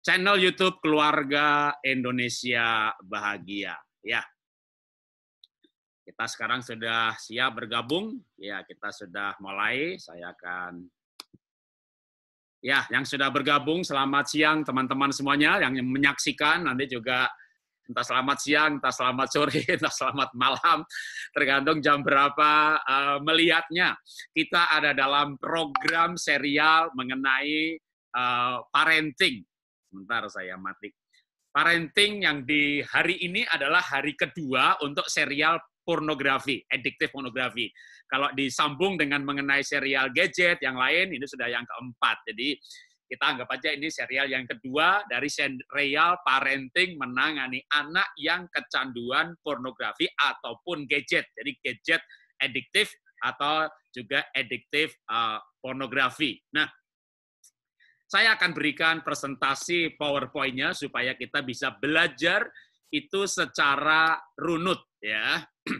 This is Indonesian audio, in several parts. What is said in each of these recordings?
channel YouTube Keluarga Indonesia Bahagia. Ya, kita sekarang sudah siap bergabung. Ya, kita sudah mulai. Saya akan Ya, yang sudah bergabung, selamat siang teman-teman semuanya yang menyaksikan. Nanti juga entah selamat siang, entah selamat sore, entah selamat malam, tergantung jam berapa uh, melihatnya. Kita ada dalam program serial mengenai uh, parenting sebentar saya mati. Parenting yang di hari ini adalah hari kedua untuk serial pornografi, addictive pornografi. Kalau disambung dengan mengenai serial gadget yang lain, ini sudah yang keempat. Jadi kita anggap aja ini serial yang kedua dari serial parenting menangani anak yang kecanduan pornografi ataupun gadget. Jadi gadget addictive atau juga addictive uh, pornografi. Nah, saya akan berikan presentasi PowerPoint-nya supaya kita bisa belajar itu secara runut ya.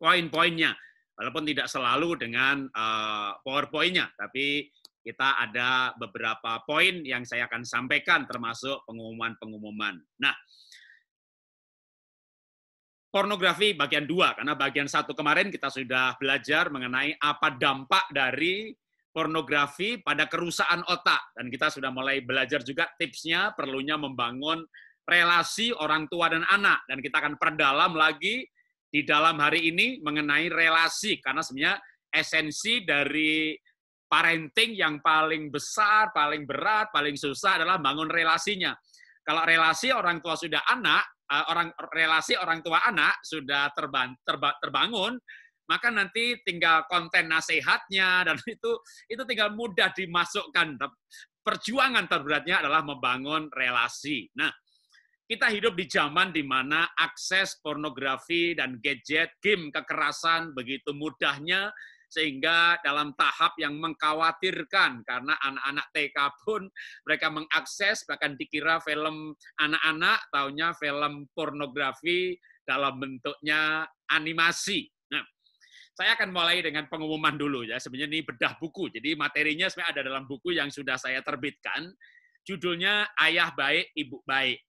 Poin-poinnya. Walaupun tidak selalu dengan uh, PowerPoint-nya, tapi kita ada beberapa poin yang saya akan sampaikan termasuk pengumuman-pengumuman. Nah, pornografi bagian dua karena bagian satu kemarin kita sudah belajar mengenai apa dampak dari pornografi pada kerusakan otak. Dan kita sudah mulai belajar juga tipsnya perlunya membangun relasi orang tua dan anak. Dan kita akan perdalam lagi di dalam hari ini mengenai relasi. Karena sebenarnya esensi dari parenting yang paling besar, paling berat, paling susah adalah bangun relasinya. Kalau relasi orang tua sudah anak, eh, orang relasi orang tua anak sudah terbang, terbang, terbangun, maka nanti tinggal konten nasihatnya dan itu itu tinggal mudah dimasukkan. Perjuangan terberatnya adalah membangun relasi. Nah, kita hidup di zaman di mana akses pornografi dan gadget, game kekerasan begitu mudahnya sehingga dalam tahap yang mengkhawatirkan karena anak-anak TK pun mereka mengakses bahkan dikira film anak-anak taunya film pornografi dalam bentuknya animasi saya akan mulai dengan pengumuman dulu ya. Sebenarnya ini bedah buku. Jadi materinya sebenarnya ada dalam buku yang sudah saya terbitkan. Judulnya Ayah Baik, Ibu Baik.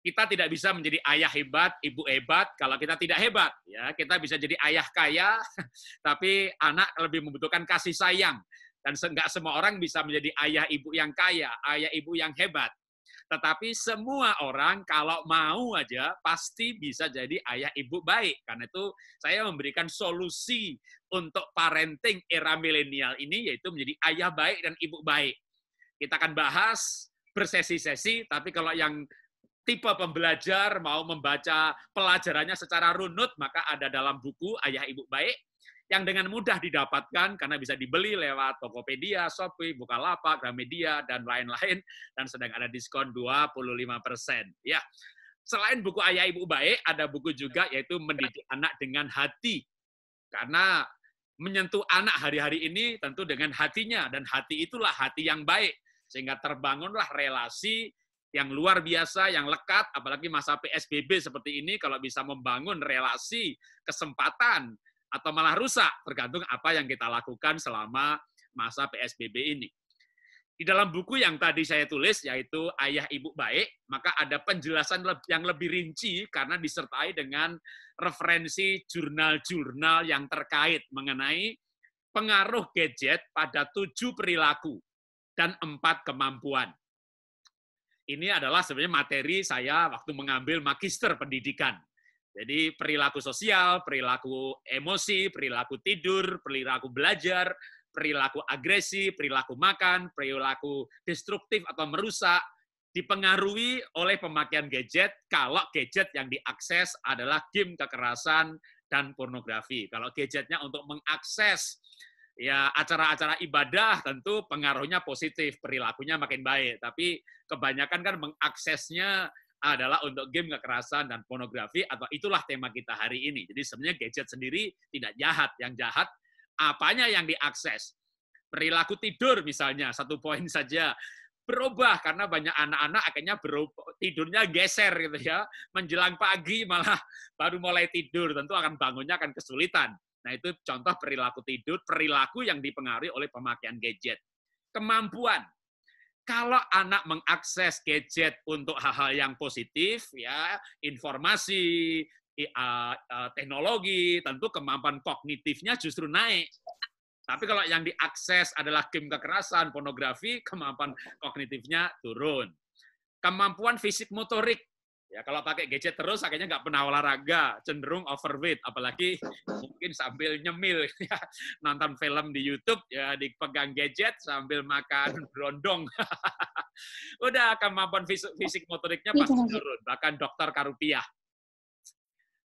Kita tidak bisa menjadi ayah hebat, ibu hebat kalau kita tidak hebat ya. Kita bisa jadi ayah kaya tapi anak lebih membutuhkan kasih sayang dan nggak semua orang bisa menjadi ayah ibu yang kaya, ayah ibu yang hebat. Tetapi semua orang kalau mau aja pasti bisa jadi ayah ibu baik. Karena itu saya memberikan solusi untuk parenting era milenial ini yaitu menjadi ayah baik dan ibu baik. Kita akan bahas bersesi-sesi, tapi kalau yang tipe pembelajar mau membaca pelajarannya secara runut, maka ada dalam buku Ayah Ibu Baik yang dengan mudah didapatkan karena bisa dibeli lewat Tokopedia, Shopee, Bukalapak, Gramedia, dan lain-lain, dan sedang ada diskon 25%. Ya, Selain buku Ayah Ibu Baik, ada buku juga yaitu Mendidik Anak Dengan Hati. Karena menyentuh anak hari-hari ini tentu dengan hatinya, dan hati itulah hati yang baik. Sehingga terbangunlah relasi yang luar biasa, yang lekat, apalagi masa PSBB seperti ini, kalau bisa membangun relasi, kesempatan, atau malah rusak tergantung apa yang kita lakukan selama masa PSBB ini. Di dalam buku yang tadi saya tulis yaitu Ayah Ibu Baik, maka ada penjelasan yang lebih rinci karena disertai dengan referensi jurnal-jurnal yang terkait mengenai pengaruh gadget pada tujuh perilaku dan empat kemampuan. Ini adalah sebenarnya materi saya waktu mengambil magister pendidikan jadi perilaku sosial, perilaku emosi, perilaku tidur, perilaku belajar, perilaku agresi, perilaku makan, perilaku destruktif atau merusak dipengaruhi oleh pemakaian gadget kalau gadget yang diakses adalah game kekerasan dan pornografi. Kalau gadgetnya untuk mengakses ya acara-acara ibadah tentu pengaruhnya positif, perilakunya makin baik. Tapi kebanyakan kan mengaksesnya adalah untuk game kekerasan dan pornografi atau itulah tema kita hari ini. Jadi sebenarnya gadget sendiri tidak jahat, yang jahat apanya yang diakses. Perilaku tidur misalnya satu poin saja berubah karena banyak anak-anak akhirnya berubah, tidurnya geser gitu ya. Menjelang pagi malah baru mulai tidur, tentu akan bangunnya akan kesulitan. Nah, itu contoh perilaku tidur, perilaku yang dipengaruhi oleh pemakaian gadget. Kemampuan kalau anak mengakses gadget untuk hal-hal yang positif ya informasi teknologi tentu kemampuan kognitifnya justru naik tapi kalau yang diakses adalah game kekerasan pornografi kemampuan kognitifnya turun kemampuan fisik motorik Ya, kalau pakai gadget terus akhirnya nggak pernah olahraga, cenderung overweight, apalagi mungkin sambil nyemil, ya. nonton film di YouTube, ya dipegang gadget sambil makan rondong. Udah kemampuan fisik, fisik motoriknya iya, pasti turun, bahkan dokter Karupiah.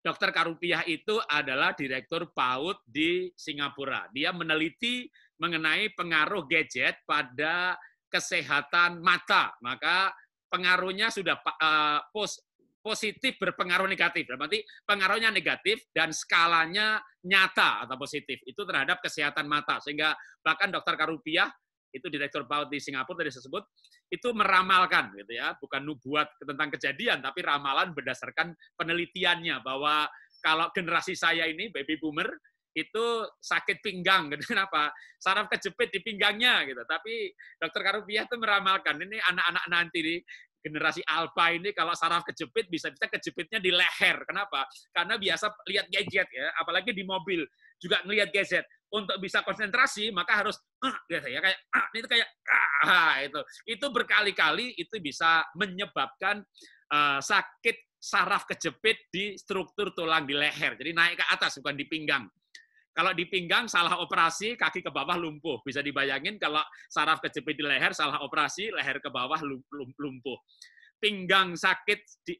Dokter Karupiah itu adalah direktur PAUD di Singapura. Dia meneliti mengenai pengaruh gadget pada kesehatan mata. Maka pengaruhnya sudah uh, post positif berpengaruh negatif. Berarti pengaruhnya negatif dan skalanya nyata atau positif. Itu terhadap kesehatan mata. Sehingga bahkan dokter Karupiah, itu direktur PAUD di Singapura tadi tersebut itu meramalkan gitu ya, bukan nubuat tentang kejadian tapi ramalan berdasarkan penelitiannya bahwa kalau generasi saya ini baby boomer itu sakit pinggang gitu. kenapa saraf kejepit di pinggangnya gitu tapi dokter Karupiah itu meramalkan ini anak-anak nanti nih generasi alpha ini kalau saraf kejepit bisa-bisa kejepitnya di leher. Kenapa? Karena biasa lihat gadget ya, apalagi di mobil juga ngelihat gadget. Untuk bisa konsentrasi maka harus ah, gitu ya kayak ah, itu kayak ah, itu. Itu berkali-kali itu bisa menyebabkan uh, sakit saraf kejepit di struktur tulang di leher. Jadi naik ke atas bukan di pinggang. Kalau di pinggang salah operasi, kaki ke bawah lumpuh. Bisa dibayangin kalau saraf kejepit di leher, salah operasi, leher ke bawah lumpuh. Pinggang sakit di,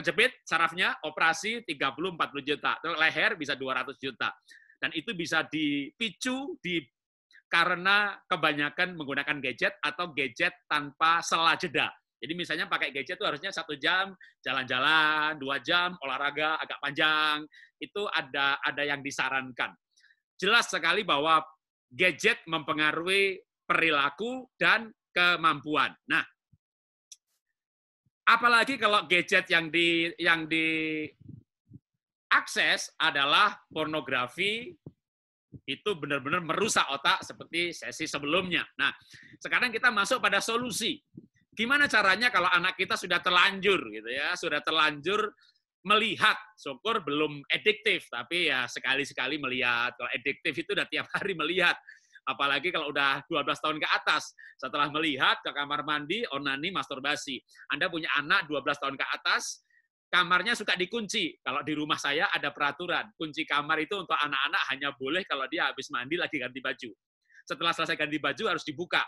kejepit sarafnya, operasi 30-40 juta. Leher bisa 200 juta. Dan itu bisa dipicu di karena kebanyakan menggunakan gadget atau gadget tanpa sela jeda jadi misalnya pakai gadget itu harusnya satu jam jalan-jalan, dua jam olahraga agak panjang. Itu ada ada yang disarankan. Jelas sekali bahwa gadget mempengaruhi perilaku dan kemampuan. Nah, apalagi kalau gadget yang di yang di akses adalah pornografi itu benar-benar merusak otak seperti sesi sebelumnya. Nah, sekarang kita masuk pada solusi gimana caranya kalau anak kita sudah terlanjur gitu ya, sudah terlanjur melihat, syukur belum ediktif, tapi ya sekali-sekali melihat. Kalau ediktif itu udah tiap hari melihat. Apalagi kalau udah 12 tahun ke atas, setelah melihat ke kamar mandi, onani, masturbasi. Anda punya anak 12 tahun ke atas, kamarnya suka dikunci. Kalau di rumah saya ada peraturan, kunci kamar itu untuk anak-anak hanya boleh kalau dia habis mandi lagi ganti baju. Setelah selesai ganti baju harus dibuka.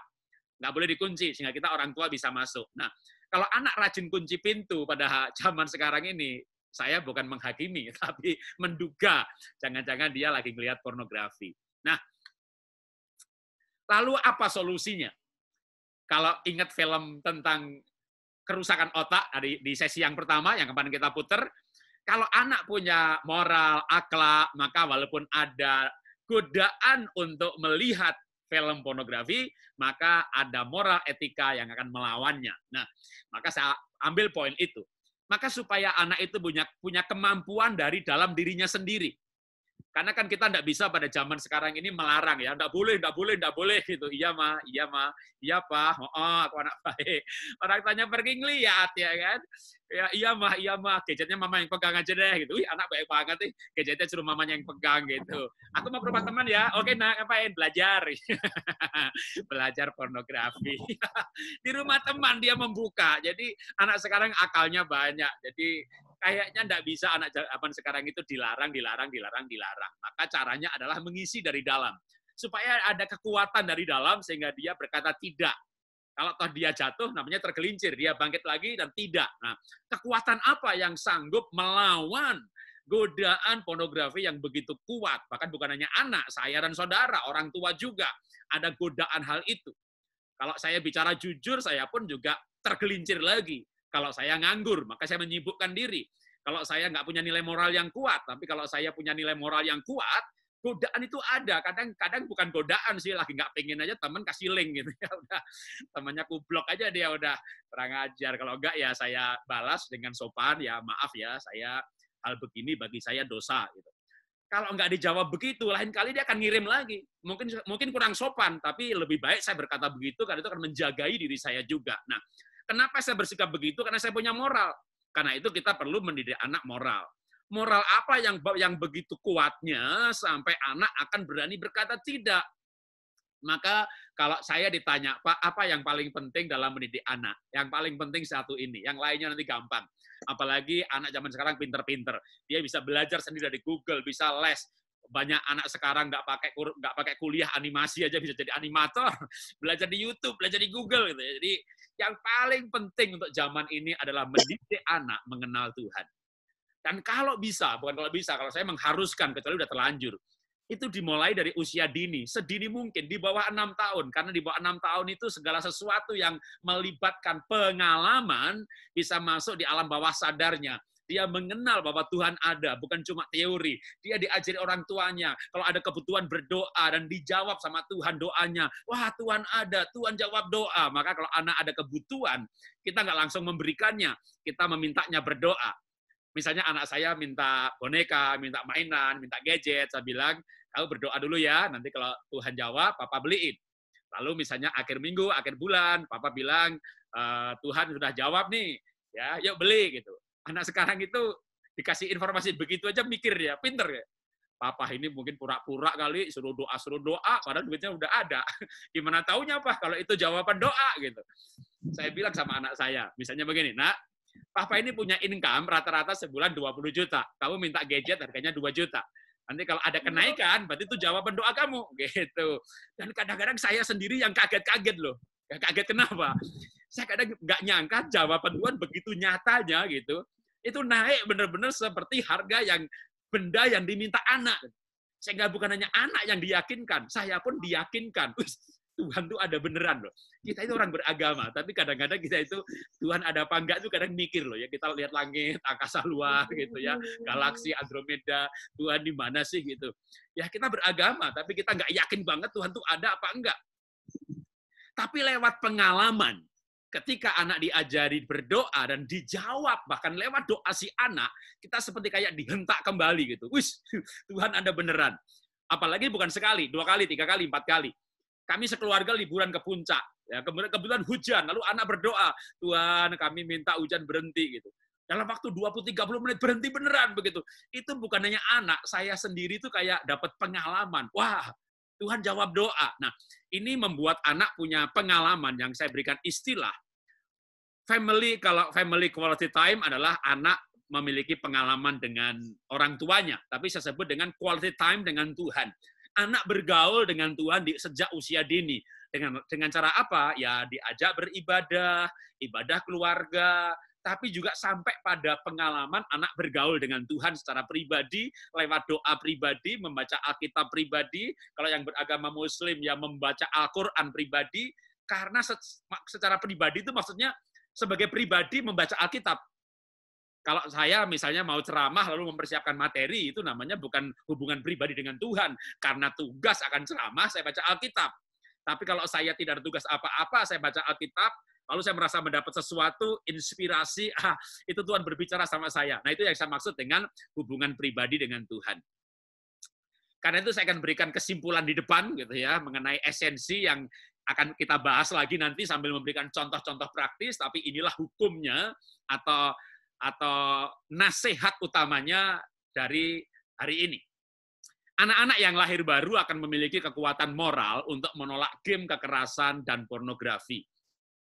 Nggak boleh dikunci, sehingga kita orang tua bisa masuk. Nah, kalau anak rajin kunci pintu pada zaman sekarang ini, saya bukan menghakimi, tapi menduga. Jangan-jangan dia lagi melihat pornografi. Nah, lalu apa solusinya? Kalau ingat film tentang kerusakan otak di, di sesi yang pertama, yang kemarin kita putar, kalau anak punya moral, akhlak, maka walaupun ada godaan untuk melihat film pornografi, maka ada moral etika yang akan melawannya. Nah, maka saya ambil poin itu. Maka supaya anak itu punya punya kemampuan dari dalam dirinya sendiri. Karena kan kita tidak bisa pada zaman sekarang ini melarang ya, tidak boleh, tidak boleh, tidak boleh gitu. Iya mah iya mah iya pak, oh, oh aku anak baik. Orang tanya pergi ngeliat ya kan, ya iya mah iya mah gadgetnya mama yang pegang aja deh gitu. Wih anak baik banget nih, gadgetnya suruh mamanya yang pegang gitu. Aku mau ke rumah teman ya, oke nak ngapain? Belajar, belajar pornografi. Di rumah teman dia membuka, jadi anak sekarang akalnya banyak, jadi kayaknya tidak bisa anak zaman sekarang itu dilarang, dilarang, dilarang, dilarang. Maka caranya adalah mengisi dari dalam. Supaya ada kekuatan dari dalam sehingga dia berkata tidak. Kalau toh dia jatuh namanya tergelincir, dia bangkit lagi dan tidak. Nah, kekuatan apa yang sanggup melawan godaan pornografi yang begitu kuat? Bahkan bukan hanya anak, saya dan saudara, orang tua juga ada godaan hal itu. Kalau saya bicara jujur, saya pun juga tergelincir lagi kalau saya nganggur, maka saya menyibukkan diri. Kalau saya nggak punya nilai moral yang kuat, tapi kalau saya punya nilai moral yang kuat, godaan itu ada. Kadang-kadang bukan godaan sih, lagi nggak pengen aja teman kasih link gitu ya. Udah temannya kublok aja dia udah kurang ajar. Kalau enggak ya saya balas dengan sopan, ya maaf ya, saya hal begini bagi saya dosa gitu kalau nggak dijawab begitu, lain kali dia akan ngirim lagi. Mungkin mungkin kurang sopan, tapi lebih baik saya berkata begitu karena itu akan menjagai diri saya juga. Nah, Kenapa saya bersikap begitu? Karena saya punya moral. Karena itu kita perlu mendidik anak moral. Moral apa yang yang begitu kuatnya sampai anak akan berani berkata tidak? Maka kalau saya ditanya, Pak, apa yang paling penting dalam mendidik anak? Yang paling penting satu ini, yang lainnya nanti gampang. Apalagi anak zaman sekarang pinter-pinter. Dia bisa belajar sendiri dari Google, bisa les, banyak anak sekarang nggak pakai nggak pakai kuliah animasi aja bisa jadi animator belajar di YouTube belajar di Google gitu ya. jadi yang paling penting untuk zaman ini adalah mendidik anak mengenal Tuhan. Dan kalau bisa, bukan kalau bisa, kalau saya mengharuskan, kecuali sudah terlanjur, itu dimulai dari usia dini, sedini mungkin, di bawah enam tahun. Karena di bawah enam tahun itu segala sesuatu yang melibatkan pengalaman bisa masuk di alam bawah sadarnya. Dia mengenal bahwa Tuhan ada, bukan cuma teori. Dia diajari orang tuanya. Kalau ada kebutuhan berdoa dan dijawab sama Tuhan doanya. Wah Tuhan ada, Tuhan jawab doa. Maka kalau anak ada kebutuhan, kita nggak langsung memberikannya. Kita memintanya berdoa. Misalnya anak saya minta boneka, minta mainan, minta gadget. Saya bilang, kamu berdoa dulu ya. Nanti kalau Tuhan jawab, Papa beliin. Lalu misalnya akhir minggu, akhir bulan, Papa bilang, e, Tuhan sudah jawab nih, ya yuk beli gitu anak sekarang itu dikasih informasi begitu aja mikir ya, pinter ya. Papa ini mungkin pura-pura kali suruh doa suruh doa padahal duitnya udah ada. Gimana taunya apa kalau itu jawaban doa gitu. Saya bilang sama anak saya, misalnya begini, "Nak, papa ini punya income rata-rata sebulan 20 juta. Kamu minta gadget harganya 2 juta. Nanti kalau ada kenaikan berarti itu jawaban doa kamu." gitu. Dan kadang-kadang saya sendiri yang kaget-kaget loh. kaget kenapa? Saya kadang nggak nyangka jawaban Tuhan begitu nyatanya gitu itu naik benar-benar seperti harga yang benda yang diminta anak. Sehingga bukan hanya anak yang diyakinkan, saya pun diyakinkan. Tuhan tuh ada beneran loh. Kita itu orang beragama, tapi kadang-kadang kita itu Tuhan ada apa enggak itu kadang mikir loh ya. Kita lihat langit, angkasa luar gitu ya, galaksi Andromeda, Tuhan di mana sih gitu. Ya kita beragama, tapi kita nggak yakin banget Tuhan tuh ada apa enggak. Tapi lewat pengalaman, ketika anak diajari berdoa dan dijawab bahkan lewat doa si anak, kita seperti kayak dihentak kembali gitu. Wis, Tuhan Anda beneran. Apalagi bukan sekali, dua kali, tiga kali, empat kali. Kami sekeluarga liburan ke puncak. Ya, kemudian kebetulan hujan, lalu anak berdoa, Tuhan kami minta hujan berhenti gitu. Dalam waktu 20-30 menit berhenti beneran begitu. Itu bukan hanya anak, saya sendiri tuh kayak dapat pengalaman. Wah, Tuhan jawab doa. Nah, ini membuat anak punya pengalaman yang saya berikan istilah family kalau family quality time adalah anak memiliki pengalaman dengan orang tuanya, tapi saya sebut dengan quality time dengan Tuhan. Anak bergaul dengan Tuhan di sejak usia dini. Dengan dengan cara apa? Ya diajak beribadah, ibadah keluarga, tapi juga sampai pada pengalaman anak bergaul dengan Tuhan secara pribadi, lewat doa pribadi, membaca Alkitab pribadi, kalau yang beragama Muslim ya membaca Al-Quran pribadi, karena secara pribadi itu maksudnya sebagai pribadi membaca Alkitab. Kalau saya misalnya mau ceramah lalu mempersiapkan materi, itu namanya bukan hubungan pribadi dengan Tuhan. Karena tugas akan ceramah, saya baca Alkitab. Tapi kalau saya tidak ada tugas apa-apa, saya baca Alkitab, lalu saya merasa mendapat sesuatu, inspirasi, ah, itu Tuhan berbicara sama saya. Nah itu yang saya maksud dengan hubungan pribadi dengan Tuhan. Karena itu saya akan berikan kesimpulan di depan gitu ya mengenai esensi yang akan kita bahas lagi nanti sambil memberikan contoh-contoh praktis tapi inilah hukumnya atau atau nasihat utamanya dari hari ini. Anak-anak yang lahir baru akan memiliki kekuatan moral untuk menolak game kekerasan dan pornografi.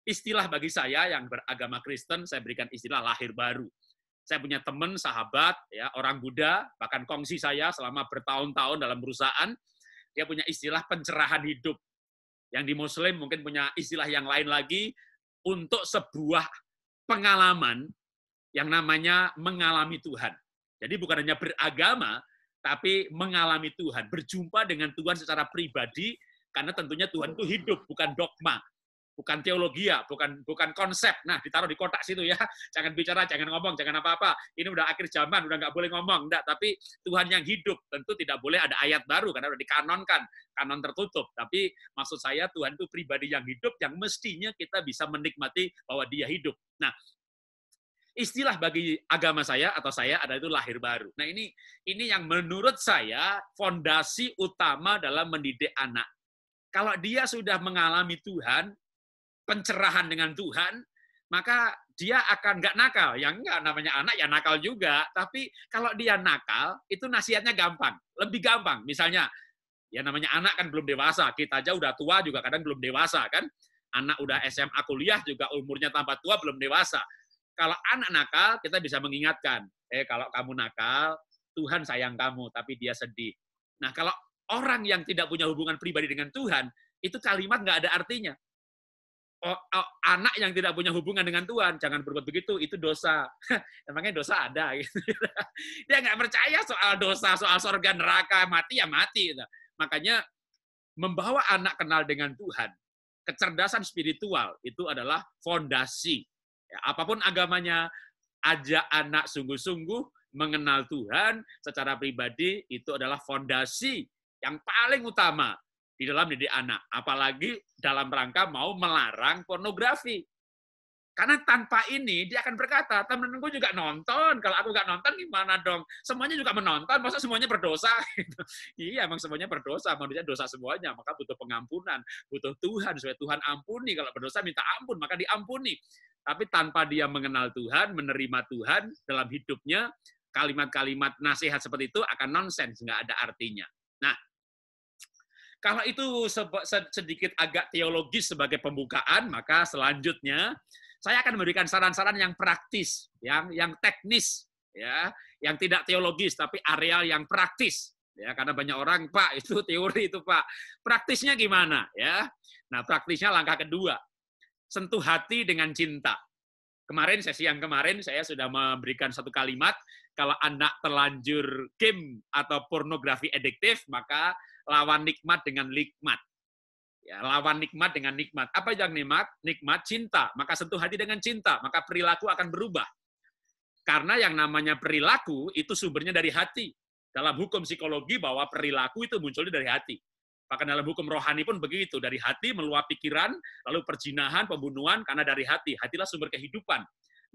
Istilah bagi saya yang beragama Kristen, saya berikan istilah lahir baru. Saya punya teman, sahabat, ya orang Buddha, bahkan kongsi saya selama bertahun-tahun dalam perusahaan, dia punya istilah pencerahan hidup. Yang di Muslim mungkin punya istilah yang lain lagi untuk sebuah pengalaman yang namanya mengalami Tuhan. Jadi bukan hanya beragama, tapi mengalami Tuhan, berjumpa dengan Tuhan secara pribadi karena tentunya Tuhan itu hidup, bukan dogma, bukan teologi, ya, bukan bukan konsep. Nah, ditaruh di kotak situ ya. Jangan bicara, jangan ngomong, jangan apa-apa. Ini udah akhir zaman, udah nggak boleh ngomong. Enggak, tapi Tuhan yang hidup tentu tidak boleh ada ayat baru karena udah dikanonkan, kanon tertutup. Tapi maksud saya Tuhan itu pribadi yang hidup yang mestinya kita bisa menikmati bahwa dia hidup. Nah, istilah bagi agama saya atau saya ada itu lahir baru. Nah ini ini yang menurut saya fondasi utama dalam mendidik anak. Kalau dia sudah mengalami Tuhan, pencerahan dengan Tuhan, maka dia akan nggak nakal. Yang nggak namanya anak ya nakal juga. Tapi kalau dia nakal, itu nasihatnya gampang. Lebih gampang. Misalnya, ya namanya anak kan belum dewasa. Kita aja udah tua juga kadang belum dewasa kan. Anak udah SMA kuliah juga umurnya tambah tua belum dewasa. Kalau anak nakal, kita bisa mengingatkan, eh kalau kamu nakal, Tuhan sayang kamu, tapi dia sedih. Nah, kalau orang yang tidak punya hubungan pribadi dengan Tuhan, itu kalimat nggak ada artinya. Oh, oh, anak yang tidak punya hubungan dengan Tuhan, jangan berbuat begitu, itu dosa. Emangnya dosa ada? Gitu. Dia nggak percaya soal dosa, soal sorga neraka, mati ya mati. Gitu. Makanya membawa anak kenal dengan Tuhan, kecerdasan spiritual itu adalah fondasi Ya, apapun agamanya, ajak anak sungguh-sungguh mengenal Tuhan secara pribadi itu adalah fondasi yang paling utama di dalam didik anak. Apalagi dalam rangka mau melarang pornografi. Karena tanpa ini dia akan berkata, teman gue juga nonton, kalau aku nggak nonton gimana dong? Semuanya juga menonton, masa semuanya berdosa? Gitu. iya, emang semuanya berdosa, manusia dosa semuanya, maka butuh pengampunan, butuh Tuhan, supaya Tuhan ampuni. Kalau berdosa minta ampun, maka diampuni. Tapi tanpa dia mengenal Tuhan, menerima Tuhan dalam hidupnya, kalimat-kalimat nasihat seperti itu akan nonsens, nggak ada artinya. Nah, kalau itu sedikit agak teologis sebagai pembukaan, maka selanjutnya saya akan memberikan saran-saran yang praktis, yang yang teknis, ya, yang tidak teologis tapi areal yang praktis. Ya, karena banyak orang, Pak, itu teori itu, Pak. Praktisnya gimana, ya? Nah, praktisnya langkah kedua. Sentuh hati dengan cinta. Kemarin sesi yang kemarin saya sudah memberikan satu kalimat, kalau anak terlanjur game atau pornografi ediktif, maka lawan nikmat dengan nikmat. Ya, lawan nikmat dengan nikmat. Apa yang nikmat? Nikmat cinta. Maka sentuh hati dengan cinta. Maka perilaku akan berubah. Karena yang namanya perilaku itu sumbernya dari hati. Dalam hukum psikologi bahwa perilaku itu munculnya dari hati. Bahkan dalam hukum rohani pun begitu. Dari hati meluap pikiran, lalu perjinahan, pembunuhan, karena dari hati. Hatilah sumber kehidupan.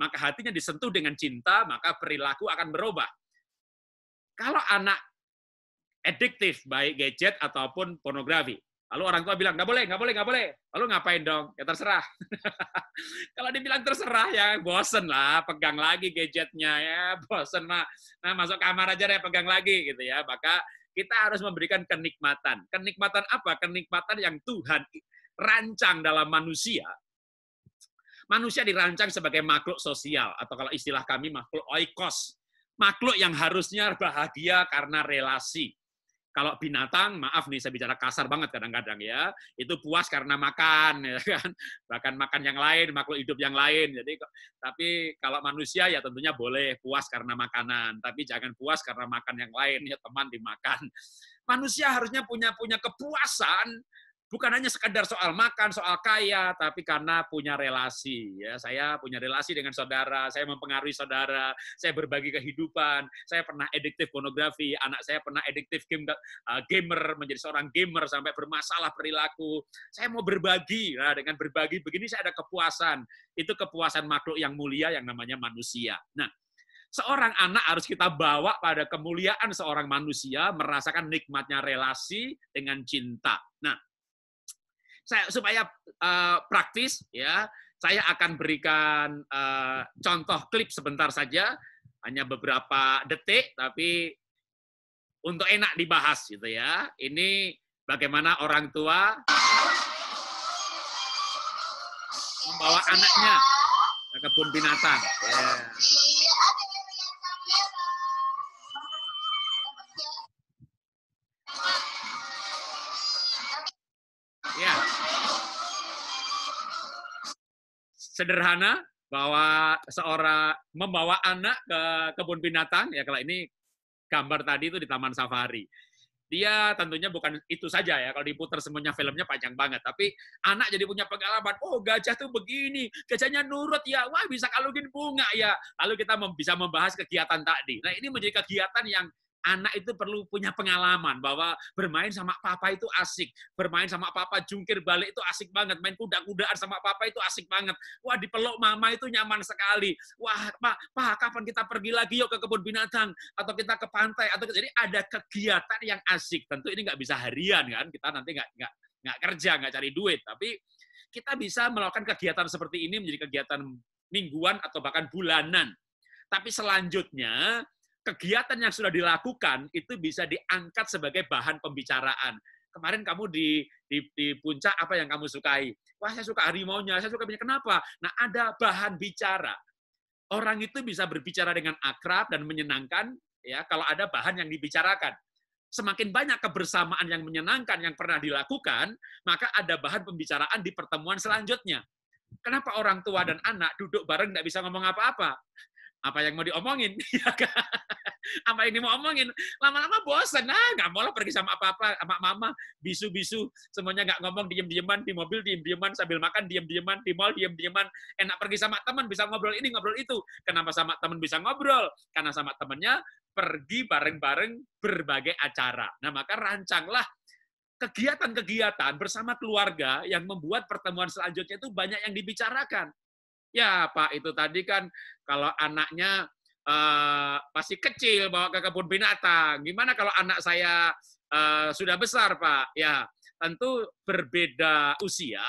Maka hatinya disentuh dengan cinta, maka perilaku akan berubah. Kalau anak ediktif, baik gadget ataupun pornografi, Lalu orang tua bilang, nggak boleh, nggak boleh, nggak boleh. Lalu ngapain dong? Ya terserah. Kalau dibilang terserah ya bosen lah, pegang lagi gadgetnya ya, bosen lah. Nah masuk kamar aja deh, pegang lagi gitu ya. Maka kita harus memberikan kenikmatan. Kenikmatan apa? Kenikmatan yang Tuhan rancang dalam manusia. Manusia dirancang sebagai makhluk sosial, atau kalau istilah kami makhluk oikos. Makhluk yang harusnya bahagia karena relasi kalau binatang, maaf nih saya bicara kasar banget kadang-kadang ya, itu puas karena makan, ya kan? bahkan makan yang lain, makhluk hidup yang lain. Jadi, tapi kalau manusia ya tentunya boleh puas karena makanan, tapi jangan puas karena makan yang lain, ya teman dimakan. Manusia harusnya punya punya kepuasan bukan hanya sekadar soal makan, soal kaya, tapi karena punya relasi. Ya, saya punya relasi dengan saudara, saya mempengaruhi saudara, saya berbagi kehidupan, saya pernah ediktif pornografi, anak saya pernah ediktif game, eh, gamer, menjadi seorang gamer sampai bermasalah perilaku. Saya mau berbagi, nah dengan berbagi begini saya ada kepuasan. Itu kepuasan makhluk yang mulia yang namanya manusia. Nah, seorang anak harus kita bawa pada kemuliaan seorang manusia merasakan nikmatnya relasi dengan cinta. Nah, saya supaya uh, praktis ya saya akan berikan uh, contoh klip sebentar saja hanya beberapa detik tapi untuk enak dibahas gitu ya ini bagaimana orang tua membawa anaknya ke kebun binatang yeah. sederhana bahwa seorang membawa anak ke kebun binatang ya kalau ini gambar tadi itu di taman safari dia tentunya bukan itu saja ya kalau diputar semuanya filmnya panjang banget tapi anak jadi punya pengalaman oh gajah tuh begini gajahnya nurut ya wah bisa kalungin bunga ya lalu kita bisa membahas kegiatan tadi nah ini menjadi kegiatan yang anak itu perlu punya pengalaman bahwa bermain sama papa itu asik, bermain sama papa jungkir balik itu asik banget, main kuda-kudaan sama papa itu asik banget. Wah, di peluk mama itu nyaman sekali. Wah, Pak, Pak, kapan kita pergi lagi yuk ke kebun binatang atau kita ke pantai atau jadi ada kegiatan yang asik. Tentu ini nggak bisa harian kan, kita nanti nggak nggak nggak kerja, nggak cari duit, tapi kita bisa melakukan kegiatan seperti ini menjadi kegiatan mingguan atau bahkan bulanan. Tapi selanjutnya kegiatan yang sudah dilakukan itu bisa diangkat sebagai bahan pembicaraan. Kemarin kamu di, di, di puncak apa yang kamu sukai? Wah, saya suka harimaunya, saya suka punya. Kenapa? Nah, ada bahan bicara. Orang itu bisa berbicara dengan akrab dan menyenangkan ya kalau ada bahan yang dibicarakan. Semakin banyak kebersamaan yang menyenangkan yang pernah dilakukan, maka ada bahan pembicaraan di pertemuan selanjutnya. Kenapa orang tua dan anak duduk bareng tidak bisa ngomong apa-apa? apa yang mau diomongin, iya kan? apa ini mau omongin, lama-lama bosan, nah nggak mau lah pergi sama apa-apa, sama mama, bisu-bisu, semuanya nggak ngomong, diem-dieman, di mobil diem-dieman, sambil makan diem-dieman, di mall diem-dieman, enak pergi sama teman, bisa ngobrol ini, ngobrol itu, kenapa sama teman bisa ngobrol, karena sama temennya pergi bareng-bareng berbagai acara, nah maka rancanglah kegiatan-kegiatan bersama keluarga yang membuat pertemuan selanjutnya itu banyak yang dibicarakan. Ya Pak, itu tadi kan kalau anaknya uh, masih kecil bawa ke kebun binatang. Gimana kalau anak saya uh, sudah besar Pak? Ya tentu berbeda usia,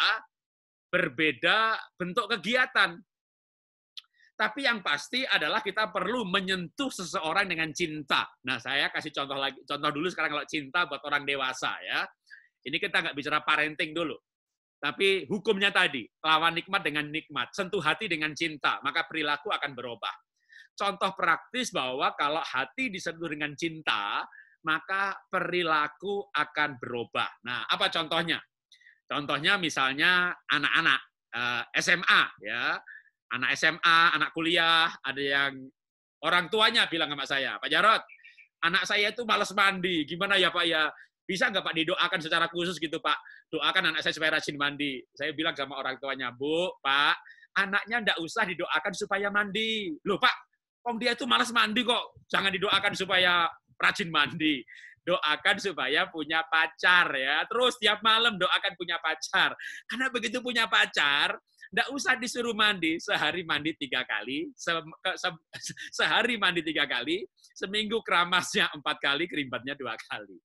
berbeda bentuk kegiatan. Tapi yang pasti adalah kita perlu menyentuh seseorang dengan cinta. Nah, saya kasih contoh lagi, contoh dulu sekarang kalau cinta buat orang dewasa ya. Ini kita nggak bicara parenting dulu. Tapi hukumnya tadi, lawan nikmat dengan nikmat, sentuh hati dengan cinta, maka perilaku akan berubah. Contoh praktis bahwa kalau hati disentuh dengan cinta, maka perilaku akan berubah. Nah, apa contohnya? Contohnya misalnya anak-anak eh, SMA ya, anak SMA, anak kuliah, ada yang orang tuanya bilang sama saya, Pak Jarot, anak saya itu males mandi, gimana ya Pak ya? bisa nggak Pak didoakan secara khusus gitu Pak? Doakan anak saya supaya rajin mandi. Saya bilang sama orang tuanya, Bu, Pak, anaknya ndak usah didoakan supaya mandi. Loh Pak, om dia itu malas mandi kok. Jangan didoakan supaya rajin mandi. Doakan supaya punya pacar ya. Terus tiap malam doakan punya pacar. Karena begitu punya pacar, ndak usah disuruh mandi. Sehari mandi tiga kali, se se sehari mandi tiga kali, seminggu keramasnya empat kali, keribatnya dua kali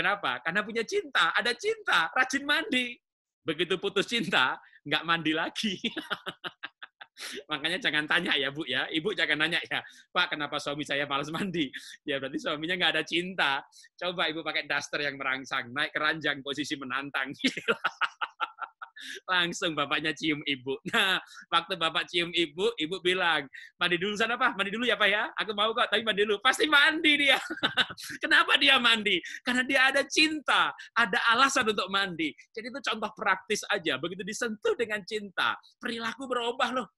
Kenapa? Karena punya cinta, ada cinta, rajin mandi. Begitu putus cinta, nggak mandi lagi. Makanya jangan tanya ya Bu ya, Ibu jangan nanya ya, Pak kenapa suami saya malas mandi? Ya berarti suaminya nggak ada cinta. Coba Ibu pakai daster yang merangsang, naik keranjang, posisi menantang. Langsung bapaknya cium ibu. Nah, waktu bapak cium ibu, ibu bilang, mandi dulu sana Pak, mandi dulu ya Pak ya. Aku mau kok, tapi mandi dulu. Pasti mandi dia. Kenapa dia mandi? Karena dia ada cinta, ada alasan untuk mandi. Jadi itu contoh praktis aja. Begitu disentuh dengan cinta, perilaku berubah loh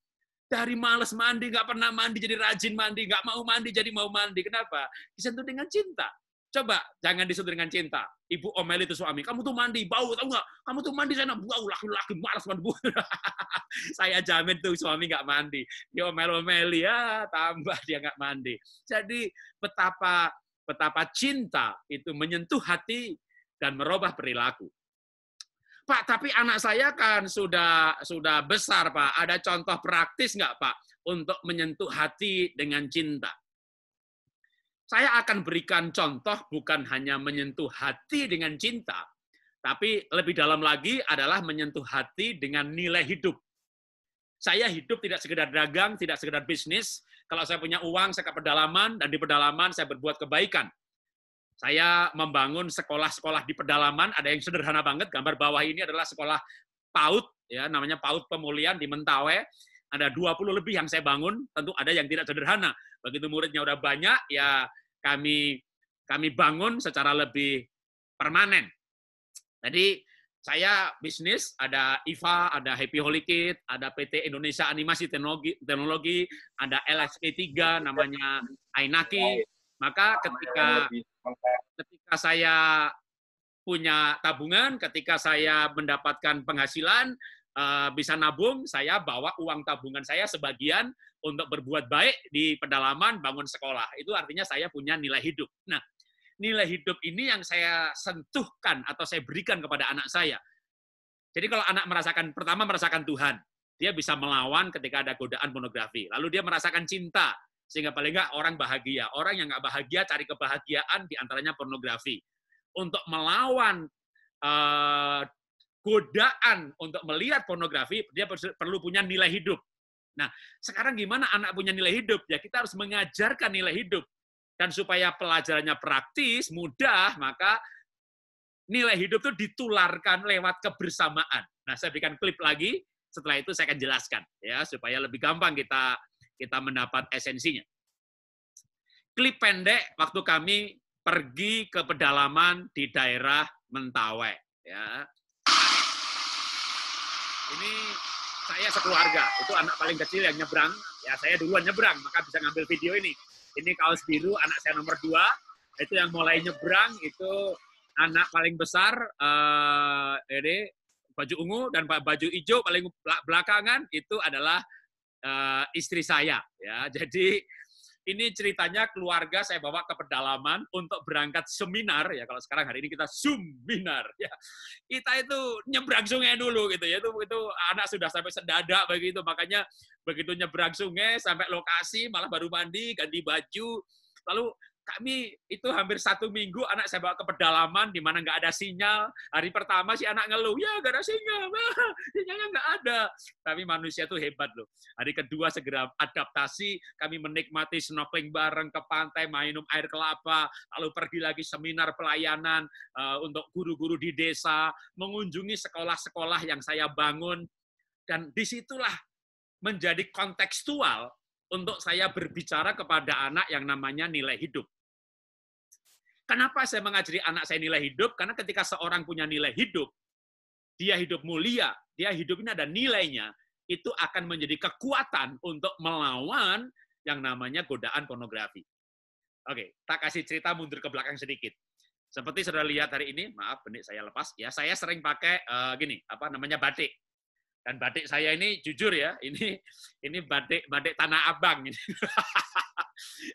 dari males mandi, nggak pernah mandi jadi rajin mandi, nggak mau mandi jadi mau mandi. Kenapa? Disentuh dengan cinta. Coba jangan disuruh dengan cinta. Ibu omeli itu suami. Kamu tuh mandi bau tau nggak? Kamu tuh mandi sana bau laki-laki malas mandi. saya jamin tuh suami nggak mandi. Dia omel-omeli ya tambah dia nggak mandi. Jadi betapa betapa cinta itu menyentuh hati dan merubah perilaku. Pak, tapi anak saya kan sudah sudah besar, Pak. Ada contoh praktis nggak, Pak, untuk menyentuh hati dengan cinta? Saya akan berikan contoh bukan hanya menyentuh hati dengan cinta, tapi lebih dalam lagi adalah menyentuh hati dengan nilai hidup. Saya hidup tidak sekedar dagang, tidak sekedar bisnis. Kalau saya punya uang, saya ke pedalaman, dan di pedalaman saya berbuat kebaikan. Saya membangun sekolah-sekolah di pedalaman, ada yang sederhana banget, gambar bawah ini adalah sekolah PAUD, ya namanya PAUD Pemulihan di Mentawai. Ada 20 lebih yang saya bangun, tentu ada yang tidak sederhana. Begitu muridnya udah banyak, ya kami kami bangun secara lebih permanen. Jadi saya bisnis, ada IFA, ada Happy Holy Kid, ada PT Indonesia Animasi Teknologi, Teknologi ada LSP 3 namanya Ainaki. Maka ketika ketika saya punya tabungan, ketika saya mendapatkan penghasilan, eh, bisa nabung, saya bawa uang tabungan saya sebagian untuk berbuat baik di pedalaman, bangun sekolah. Itu artinya saya punya nilai hidup. Nah, nilai hidup ini yang saya sentuhkan atau saya berikan kepada anak saya. Jadi kalau anak merasakan, pertama merasakan Tuhan. Dia bisa melawan ketika ada godaan pornografi. Lalu dia merasakan cinta, sehingga paling enggak orang bahagia. Orang yang enggak bahagia cari kebahagiaan di antaranya pornografi. Untuk melawan uh, godaan untuk melihat pornografi, dia perlu punya nilai hidup. Nah, sekarang gimana anak punya nilai hidup? Ya kita harus mengajarkan nilai hidup. Dan supaya pelajarannya praktis, mudah, maka nilai hidup itu ditularkan lewat kebersamaan. Nah, saya berikan klip lagi, setelah itu saya akan jelaskan ya supaya lebih gampang kita kita mendapat esensinya. Klip pendek waktu kami pergi ke pedalaman di daerah Mentawai ya. Ini saya sekeluarga itu anak paling kecil yang nyebrang ya saya duluan nyebrang maka bisa ngambil video ini ini kaos biru anak saya nomor dua itu yang mulai nyebrang itu anak paling besar uh, ini baju ungu dan baju hijau paling belakangan itu adalah uh, istri saya ya jadi ini ceritanya keluarga saya bawa ke pedalaman untuk berangkat seminar ya kalau sekarang hari ini kita seminar ya. Kita itu nyebrang sungai dulu gitu ya. Itu itu anak sudah sampai sedada begitu makanya begitu nyebrang sungai sampai lokasi malah baru mandi, ganti baju. Lalu kami itu hampir satu minggu anak saya bawa ke pedalaman di mana nggak ada sinyal. Hari pertama si anak ngeluh, ya nggak ada sinyal, Wah, sinyalnya nggak ada. Tapi manusia itu hebat loh. Hari kedua segera adaptasi, kami menikmati snorkeling bareng ke pantai, minum air kelapa, lalu pergi lagi seminar pelayanan uh, untuk guru-guru di desa, mengunjungi sekolah-sekolah yang saya bangun. Dan disitulah menjadi kontekstual untuk saya berbicara kepada anak yang namanya nilai hidup. Kenapa saya mengajari anak saya nilai hidup? Karena ketika seorang punya nilai hidup, dia hidup mulia, dia hidup ini ada nilainya, itu akan menjadi kekuatan untuk melawan yang namanya godaan pornografi. Oke, tak kasih cerita mundur ke belakang sedikit. Seperti sudah lihat hari ini, maaf benih saya lepas, ya saya sering pakai uh, gini, apa namanya batik. Dan batik saya ini jujur ya, ini ini batik batik tanah abang.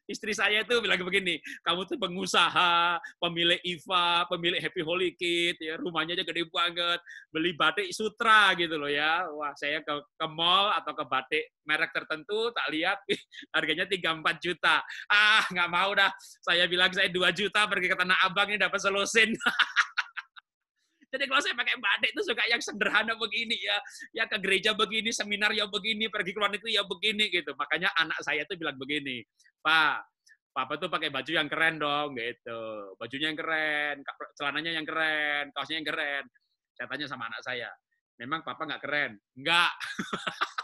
Istri saya itu bilang begini, kamu tuh pengusaha, pemilik IFA, pemilik Happy Holy Kid, ya, rumahnya aja gede banget, beli batik sutra gitu loh ya. Wah, saya ke, ke mall atau ke batik merek tertentu, tak lihat, harganya tiga empat juta. Ah, nggak mau dah. Saya bilang saya dua juta pergi ke Tanah Abang ini dapat selusin. Jadi kalau saya pakai batik itu suka yang sederhana begini ya, ya ke gereja begini, seminar ya begini, pergi ke luar negeri ya begini gitu. Makanya anak saya tuh bilang begini, Pak, Papa tuh pakai baju yang keren dong gitu. Bajunya yang keren, celananya yang keren, kaosnya yang keren. Saya tanya sama anak saya, memang Papa nggak keren? Nggak.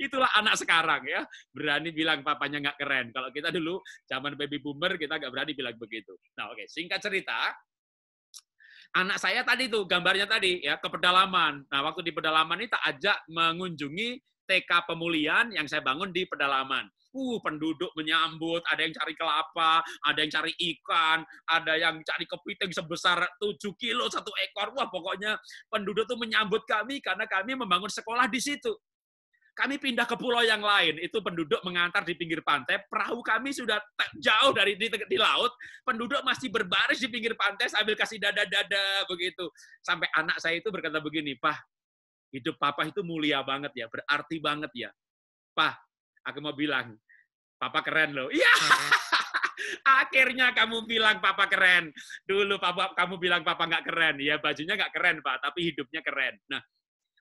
Itulah anak sekarang ya, berani bilang papanya nggak keren. Kalau kita dulu zaman baby boomer kita nggak berani bilang begitu. Nah oke, okay. singkat cerita, Anak saya tadi tuh gambarnya tadi ya ke pedalaman. Nah, waktu di pedalaman ini tak ajak mengunjungi TK Pemulihan yang saya bangun di pedalaman. Uh, penduduk menyambut, ada yang cari kelapa, ada yang cari ikan, ada yang cari kepiting sebesar 7 kilo satu ekor. Wah, pokoknya penduduk tuh menyambut kami karena kami membangun sekolah di situ kami pindah ke pulau yang lain. Itu penduduk mengantar di pinggir pantai. Perahu kami sudah jauh dari di, di laut. Penduduk masih berbaris di pinggir pantai sambil kasih dada-dada begitu. Sampai anak saya itu berkata begini, Pak, hidup papa itu mulia banget ya, berarti banget ya. Pak, aku mau bilang, papa keren loh. Iya. Akhirnya kamu bilang papa keren. Dulu papa kamu bilang papa nggak keren. Ya bajunya nggak keren pak, tapi hidupnya keren. Nah,